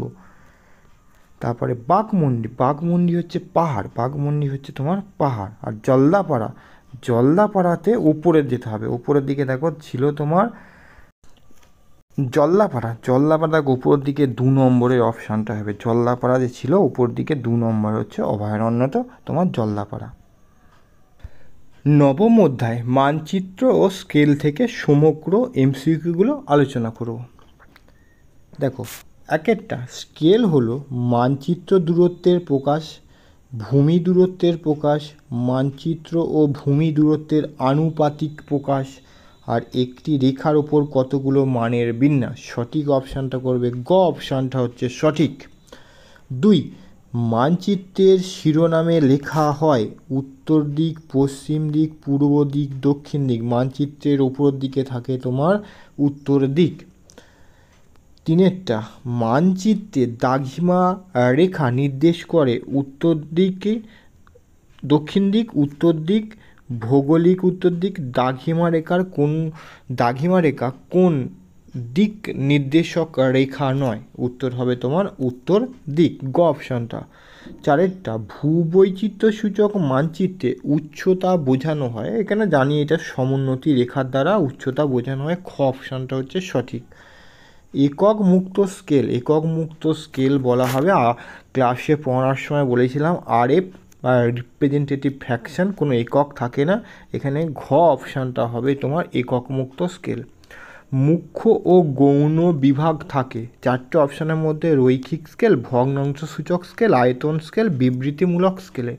[SPEAKER 1] তারপরে বাঘমুন্ডি বাঘমুন্ডি হচ্ছে পাহাড় বাঘমুন্ডি হচ্ছে তোমার পাহাড় আর জলদাপাড়া জলদাপাড়াতে উপরের যেতে হবে উপরের দিকে দেখো ছিল তোমার জল্লাপাড়া জল্লাপাড়া উপর দিকে দু নম্বরের অপশানটা হবে জল্লাপাড়া যে ছিল উপর দিকে দু নম্বর হচ্ছে অভয়ারণ্যটা তোমার জল্লাপাড়া নবম অধ্যায় মানচিত্র ও স্কেল থেকে সমগ্র এমসিকিউগুলো আলোচনা করব দেখো এক একটা স্কেল হলো মানচিত্র দূরত্বের প্রকাশ ভূমি দূরত্বের প্রকাশ মানচিত্র ও ভূমি দূরত্বের আনুপাতিক প্রকাশ আর একটি রেখার ওপর কতগুলো মানের বিন্যাস সঠিক অপশানটা করবে গ অপশানটা হচ্ছে সঠিক দুই মানচিত্রের শিরোনামে লেখা হয় উত্তর দিক পশ্চিম দিক পূর্ব দিক দক্ষিণ দিক মানচিত্রের ওপর দিকে থাকে তোমার উত্তর দিক তিনেরটা মানচিত্রে দাঘিমা রেখা নির্দেশ করে উত্তর দিকে দক্ষিণ দিক উত্তর দিক ভৌগোলিক উত্তর দিক দাঘিমা রেখার কোন দাঘিমা রেখা কোন দিক নির্দেশক রেখা নয় উত্তর হবে তোমার উত্তর দিক গ অপশানটা চারেরটা সূচক মানচিত্রে উচ্চতা বোঝানো হয় এখানে জানি এটা সমোন্নতি রেখার দ্বারা উচ্চতা বোঝানো হয় খ অপশানটা হচ্ছে সঠিক একক মুক্ত স্কেল একক মুক্ত স্কেল বলা হবে ক্লাসে পড়ার সময় বলেছিলাম আর এফ রিপ্রেজেন্টেটিভ ফ্যাকশন কোনো একক থাকে না এখানে ঘ অপশানটা হবে তোমার একক মুক্ত স্কেল মুখ্য ও গৌণ বিভাগ থাকে চারটে অপশানের মধ্যে রৈখিক স্কেল সূচক স্কেল আয়তন স্কেল বিবৃতিমূলক স্কেলে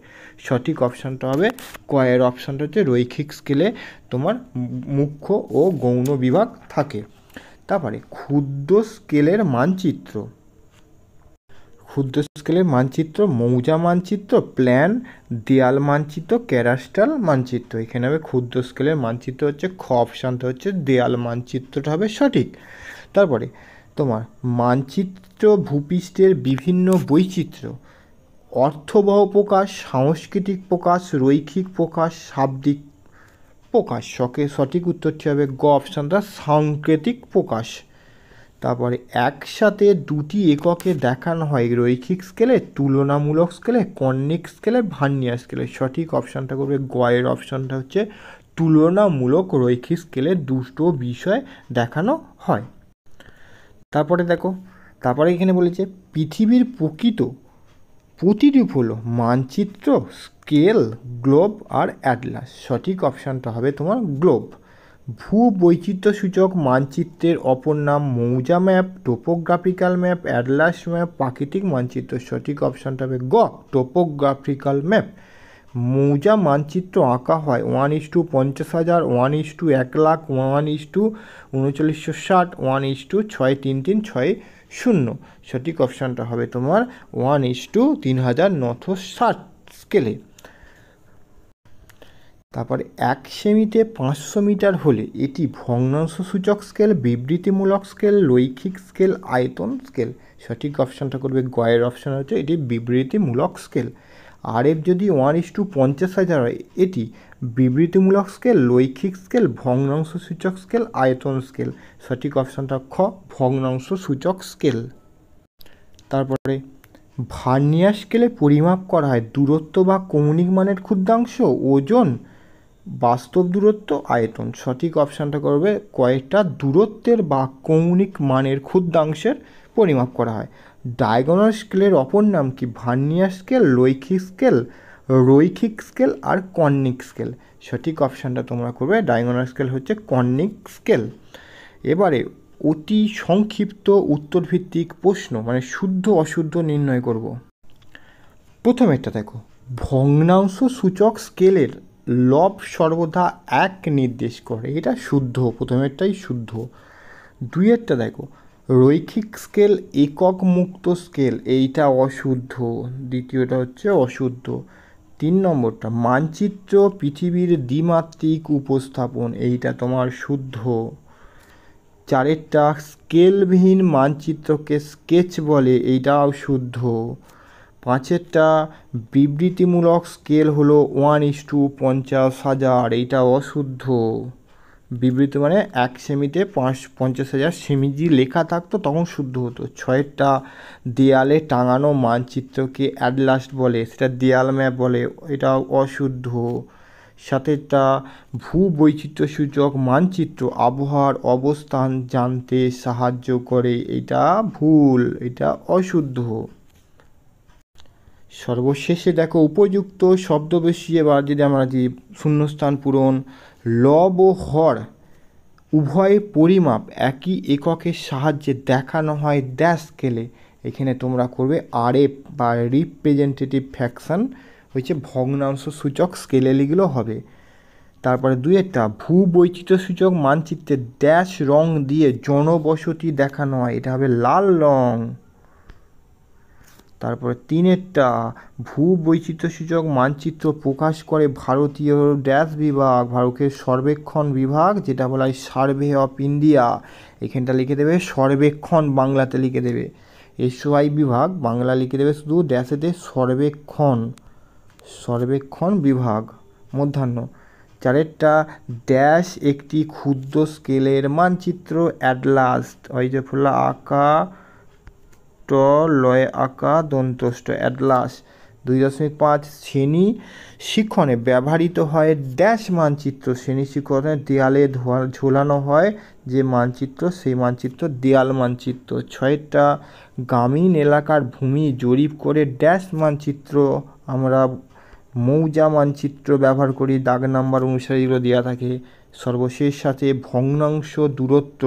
[SPEAKER 1] সঠিক অপশানটা হবে কয়ের অপশানটা হচ্ছে রৈখিক স্কেলে তোমার মুখ্য ও গৌণ বিভাগ থাকে তারপরে ক্ষুদ্র স্কেলের মানচিত্র ক্ষুদ্র স্কেলের মানচিত্র মৌজা মানচিত্র প্ল্যান দেয়াল মানচিত্র ক্যারাস্টাল মানচিত্র এখানে হবে ক্ষুদ্র স্কেলের মানচিত্র হচ্ছে খ অপশানটা হচ্ছে দেয়াল মানচিত্রটা হবে সঠিক তারপরে তোমার মানচিত্র ভূপৃষ্ঠের বিভিন্ন বৈচিত্র্য অর্থবহ প্রকাশ সাংস্কৃতিক প্রকাশ রৈখিক প্রকাশ শাব্দিক প্রকাশ সকে সঠিক উত্তরটি হবে গ অপশানটা সাংকেতিক প্রকাশ তারপরে একসাথে দুটি এককে দেখানো হয় রৈখিক স্কেলে তুলনামূলক স্কেলে কর্ণিক স্কেলে ভান্নিয়া স্কেলে সঠিক অপশানটা করবে গয়ের অপশানটা হচ্ছে তুলনামূলক রৈখিক স্কেলে দুটো বিষয় দেখানো হয় তারপরে দেখো তারপরে এখানে বলেছে পৃথিবীর প্রকৃত প্রতিরূপ হলো মানচিত্র স্কেল গ্লোব আর অ্যাডলাস সঠিক অপশানটা হবে তোমার গ্লোব ভূবৈচিত্র্যসূচক মানচিত্রের অপর নাম mouza map topographical map atlas map প্রাকৃতিক মানচিত্র সঠিক অপশানটা হবে গ টোপোগ্রাফিক্যাল ম্যাপ মৌজা মানচিত্র আঁকা হয় ওয়ান ইস টু পঞ্চাশ হাজার ওয়ান ইস টু এক লাখ ওয়ান ইস টু উনচল্লিশশো ষাট ওয়ান ইস টু ছয় তিন তিন ছয় শূন্য সঠিক অপশানটা হবে তোমার ওয়ান ইস টু তিন হাজার নশো ষাট স্কেলে তারপর এক সেমিতে পাঁচশো মিটার হলে এটি ভগ্নাংশ সূচক স্কেল বিবৃতিমূলক স্কেল লৈখিক স্কেল আয়তন স্কেল সঠিক অপশানটা করবে গয়ের অপশান হচ্ছে এটি বিবৃতিমূলক স্কেল আর এফ যদি ওয়ান ইস টু পঞ্চাশ হাজার হয় এটি বিবৃতিমূলক স্কেল লৈখিক স্কেল ভগ্নাংশ সূচক স্কেল আয়তন স্কেল সঠিক অপশানটা খ ভগ্নাংশ সূচক স্কেল তারপরে ভার্নিয়া স্কেলে পরিমাপ করা হয় দূরত্ব বা কৌণিক মানের ক্ষুদ্রাংশ ওজন বাস্তব দূরত্ব আয়তন সঠিক অপশানটা করবে কয়েকটা দূরত্বের বা কৌণিক মানের ক্ষুদ্রাংশের পরিমাপ করা হয় ডায়াগোনাল স্কেলের অপর নাম কি ভার্নিয়া স্কেল লৈখিক স্কেল রৈখিক স্কেল আর কর্নিক স্কেল সঠিক অপশানটা তোমরা করবে ডায়াগোনাল স্কেল হচ্ছে কর্নিক স্কেল এবারে অতি সংক্ষিপ্ত উত্তরভিত্তিক প্রশ্ন মানে শুদ্ধ অশুদ্ধ নির্ণয় করব প্রথমেরটা দেখো ভগ্নাংশ সূচক স্কেলের লব সর্বদা এক নির্দেশ করে এটা শুদ্ধ প্রথমেরটাই শুদ্ধ দুইয়েরটা দেখো রৈখিক স্কেল একক মুক্ত স্কেল এইটা অশুদ্ধ দ্বিতীয়টা হচ্ছে অশুদ্ধ তিন নম্বরটা মানচিত্র পৃথিবীর দ্বিমাত্রিক উপস্থাপন এইটা তোমার শুদ্ধ চারেরটা স্কেলবিহীন মানচিত্রকে স্কেচ বলে এইটাও শুদ্ধ পাঁচেরটা বিবৃতিমূলক স্কেল হলো ওয়ান ইস টু পঞ্চাশ হাজার এইটা অশুদ্ধ বিবৃতি মানে এক সেমিতে পাঁচ পঞ্চাশ হাজার সেমি যে লেখা থাকতো তখন শুদ্ধ হতো ছয়েরটা দেয়ালে টাঙানো মানচিত্রকে অ্যাডলাস্ট বলে সেটা দেয়াল ম্যাপ বলে এটা অশুদ্ধ সাথেটা ভূ সূচক মানচিত্র আবহাওয়ার অবস্থান জানতে সাহায্য করে এটা ভুল এটা অশুদ্ধ সর্বশেষে দেখো উপযুক্ত শব্দ বেশি এবার যদি আমরা যে শূন্যস্থান পূরণ লব ও হর উভয় পরিমাপ একই এককের সাহায্যে দেখানো হয় দ্যাশ স্কেলে এখানে তোমরা করবে আরএফ বা রিপ্রেজেন্টেটিভ ফ্যাকশান হচ্ছে ভগ্নাংশ সূচক স্কেলে লিগুলো হবে তারপরে দু ভূ বৈচিত্র্য সূচক মানচিত্রে ড্যাশ রং দিয়ে জনবসতি দেখানো হয় এটা হবে লাল রং তারপরে তিনেরটা ভূ বৈচিত্র্যসূচক মানচিত্র প্রকাশ করে ভারতীয় ড্যাশ বিভাগ ভারতের সর্বেক্ষণ বিভাগ যেটা বলা হয় সার্ভে অফ ইন্ডিয়া এখানটা লিখে দেবে সর্বেক্ষণ বাংলাতে লিখে দেবে এসওয়াই বিভাগ বাংলা লিখে দেবে শুধু ড্যাশেতে সর্বেক্ষণ সর্বেক্ষণ বিভাগ মধ্যাহ্ন চারেরটা ড্যাশ একটি ক্ষুদ্র স্কেলের মানচিত্র অ্যাডলাস্ট যে অয়জফুল্লা আঁকা লয় আঁকা দন্তষ্ট অ্যাডলাস দুই দশমিক পাঁচ শ্রেণী শিক্ষণে ব্যবহৃত হয় ড্যাশ মানচিত্র শ্রেণী শিক্ষণে দেয়ালে ঝোলানো হয় যে মানচিত্র সেই মানচিত্র দেয়াল মানচিত্র ছয়টা গ্রামীণ এলাকার ভূমি জরিপ করে ড্যাশ মানচিত্র আমরা মৌজা মানচিত্র ব্যবহার করি দাগ নাম্বার অনুসারে এগুলো দেওয়া থাকে সর্বশেষ সাথে ভগ্নাংশ দূরত্ব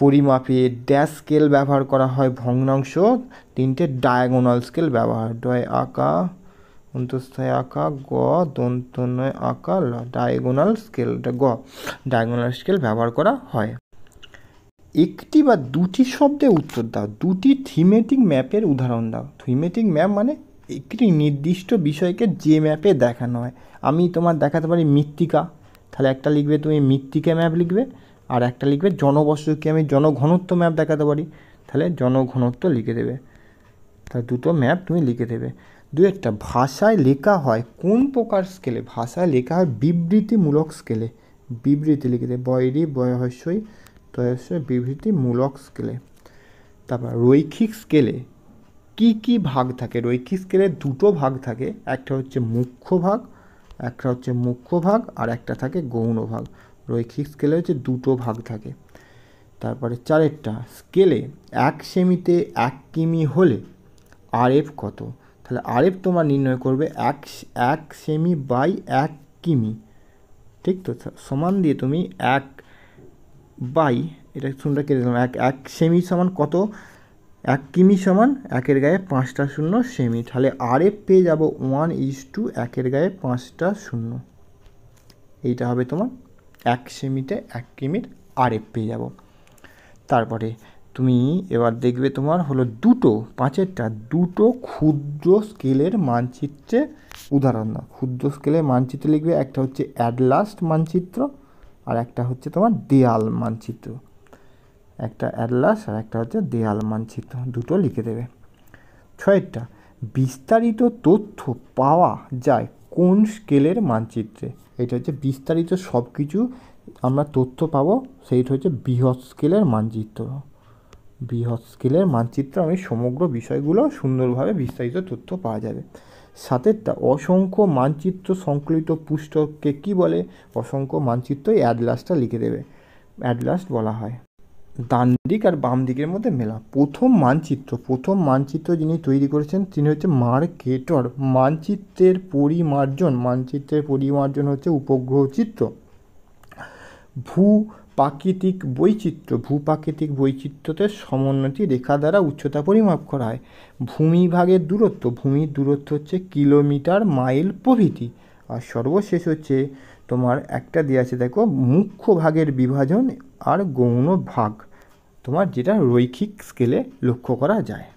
[SPEAKER 1] পরিমাপে ড্যাশ স্কেল ব্যবহার করা হয় ভগ্নাংশ তিনটে ডায়াগোনাল স্কেল ব্যবহার ডয় আঁকা অন্তস্থায় আঁকা গ দন্তনয় আঁকা ল ডায়াগোনাল স্কেল গ ডায়াগোনাল স্কেল ব্যবহার করা হয় একটি বা দুটি শব্দে উত্তর দাও দুটি থিমেটিক ম্যাপের উদাহরণ দাও থিমেটিক ম্যাপ মানে একটি নির্দিষ্ট বিষয়কে যে ম্যাপে দেখানো হয় আমি তোমার দেখাতে পারি মৃত্তিকা তাহলে একটা লিখবে তুমি মৃত্তিকা ম্যাপ লিখবে আর একটা লিখবে জনবসতিকে আমি জনঘনত্ব ম্যাপ দেখাতে পারি তাহলে জনঘনত্ব লিখে দেবে তা দুটো ম্যাপ তুমি লিখে দেবে দু একটা ভাষায় লেখা হয় কোন প্রকার স্কেলে ভাষায় লেখা হয় বিবৃতিমূলক স্কেলে বিবৃতি লিখে দেবে বয়রি বয়সই তয়সই বিবৃতিমূলক স্কেলে তারপর রৈখিক স্কেলে কি কি ভাগ থাকে রৈখিক স্কেলে দুটো ভাগ থাকে একটা হচ্ছে মুখ্য ভাগ একটা হচ্ছে মুখ্য ভাগ আর একটা থাকে গৌণ ভাগ রৈখিক স্কেলে হচ্ছে দুটো ভাগ থাকে তারপরে চারেরটা স্কেলে এক সেমিতে এক কিমি হলে আরএফ কত তাহলে আরএফ তোমার নির্ণয় করবে এক এক সেমি বাই এক কিমি ঠিক তো সমান দিয়ে তুমি এক বাই এটা শূন্যটা কেটে দিলাম এক এক সেমি সমান কত এক কিমি সমান একের গায়ে পাঁচটা শূন্য সেমি তাহলে আরএফ পেয়ে যাব ওয়ান ইস টু একের গায়ে পাঁচটা শূন্য এইটা হবে তোমার এক সেমিতে এক কিমির আরএফ পেয়ে যাব তারপরে তুমি এবার দেখবে তোমার হলো দুটো পাঁচেরটা দুটো ক্ষুদ্র স্কেলের মানচিত্রে উদাহরণ দাও ক্ষুদ্র স্কেলের মানচিত্র লিখবে একটা হচ্ছে অ্যাডলাস্ট মানচিত্র আর একটা হচ্ছে তোমার দেয়াল মানচিত্র একটা অ্যাডলাস্ট আর একটা হচ্ছে দেয়াল মানচিত্র দুটো লিখে দেবে ছয়েরটা বিস্তারিত তথ্য পাওয়া যায় কোন স্কেলের মানচিত্রে এটা হচ্ছে বিস্তারিত সব কিছু আমরা তথ্য পাবো সেইটা হচ্ছে বৃহৎ স্কেলের মানচিত্র বৃহৎ স্কেলের মানচিত্র আমি সমগ্র বিষয়গুলো সুন্দরভাবে বিস্তারিত তথ্য পাওয়া যাবে সাথে অসংখ্য মানচিত্র সংকলিত পুস্তককে কি বলে অসংখ্য মানচিত্র অ্যাডলাসটা লিখে দেবে অ্যাডলাস্ট বলা হয় ডান দিক আর বাম দিকের মধ্যে মেলা প্রথম মানচিত্র প্রথম মানচিত্র যিনি তৈরি করেছেন তিনি হচ্ছে মার্কেটর মানচিত্রের পরিমার্জন মানচিত্রের পরিমার্জন হচ্ছে উপগ্রহ চিত্র ভূ প্রাকৃতিক বৈচিত্র্য ভূপ্রাকৃতিক বৈচিত্র্যতে সমোন্নতি রেখা দ্বারা উচ্চতা পরিমাপ করা হয় ভূমিভাগের দূরত্ব ভূমির দূরত্ব হচ্ছে কিলোমিটার মাইল প্রভৃতি আর সর্বশেষ হচ্ছে তোমার একটা দেওয়া আছে দেখো মুখ্য ভাগের বিভাজন আর গৌণ ভাগ তোমার যেটা রৈখিক স্কেলে লক্ষ্য করা যায়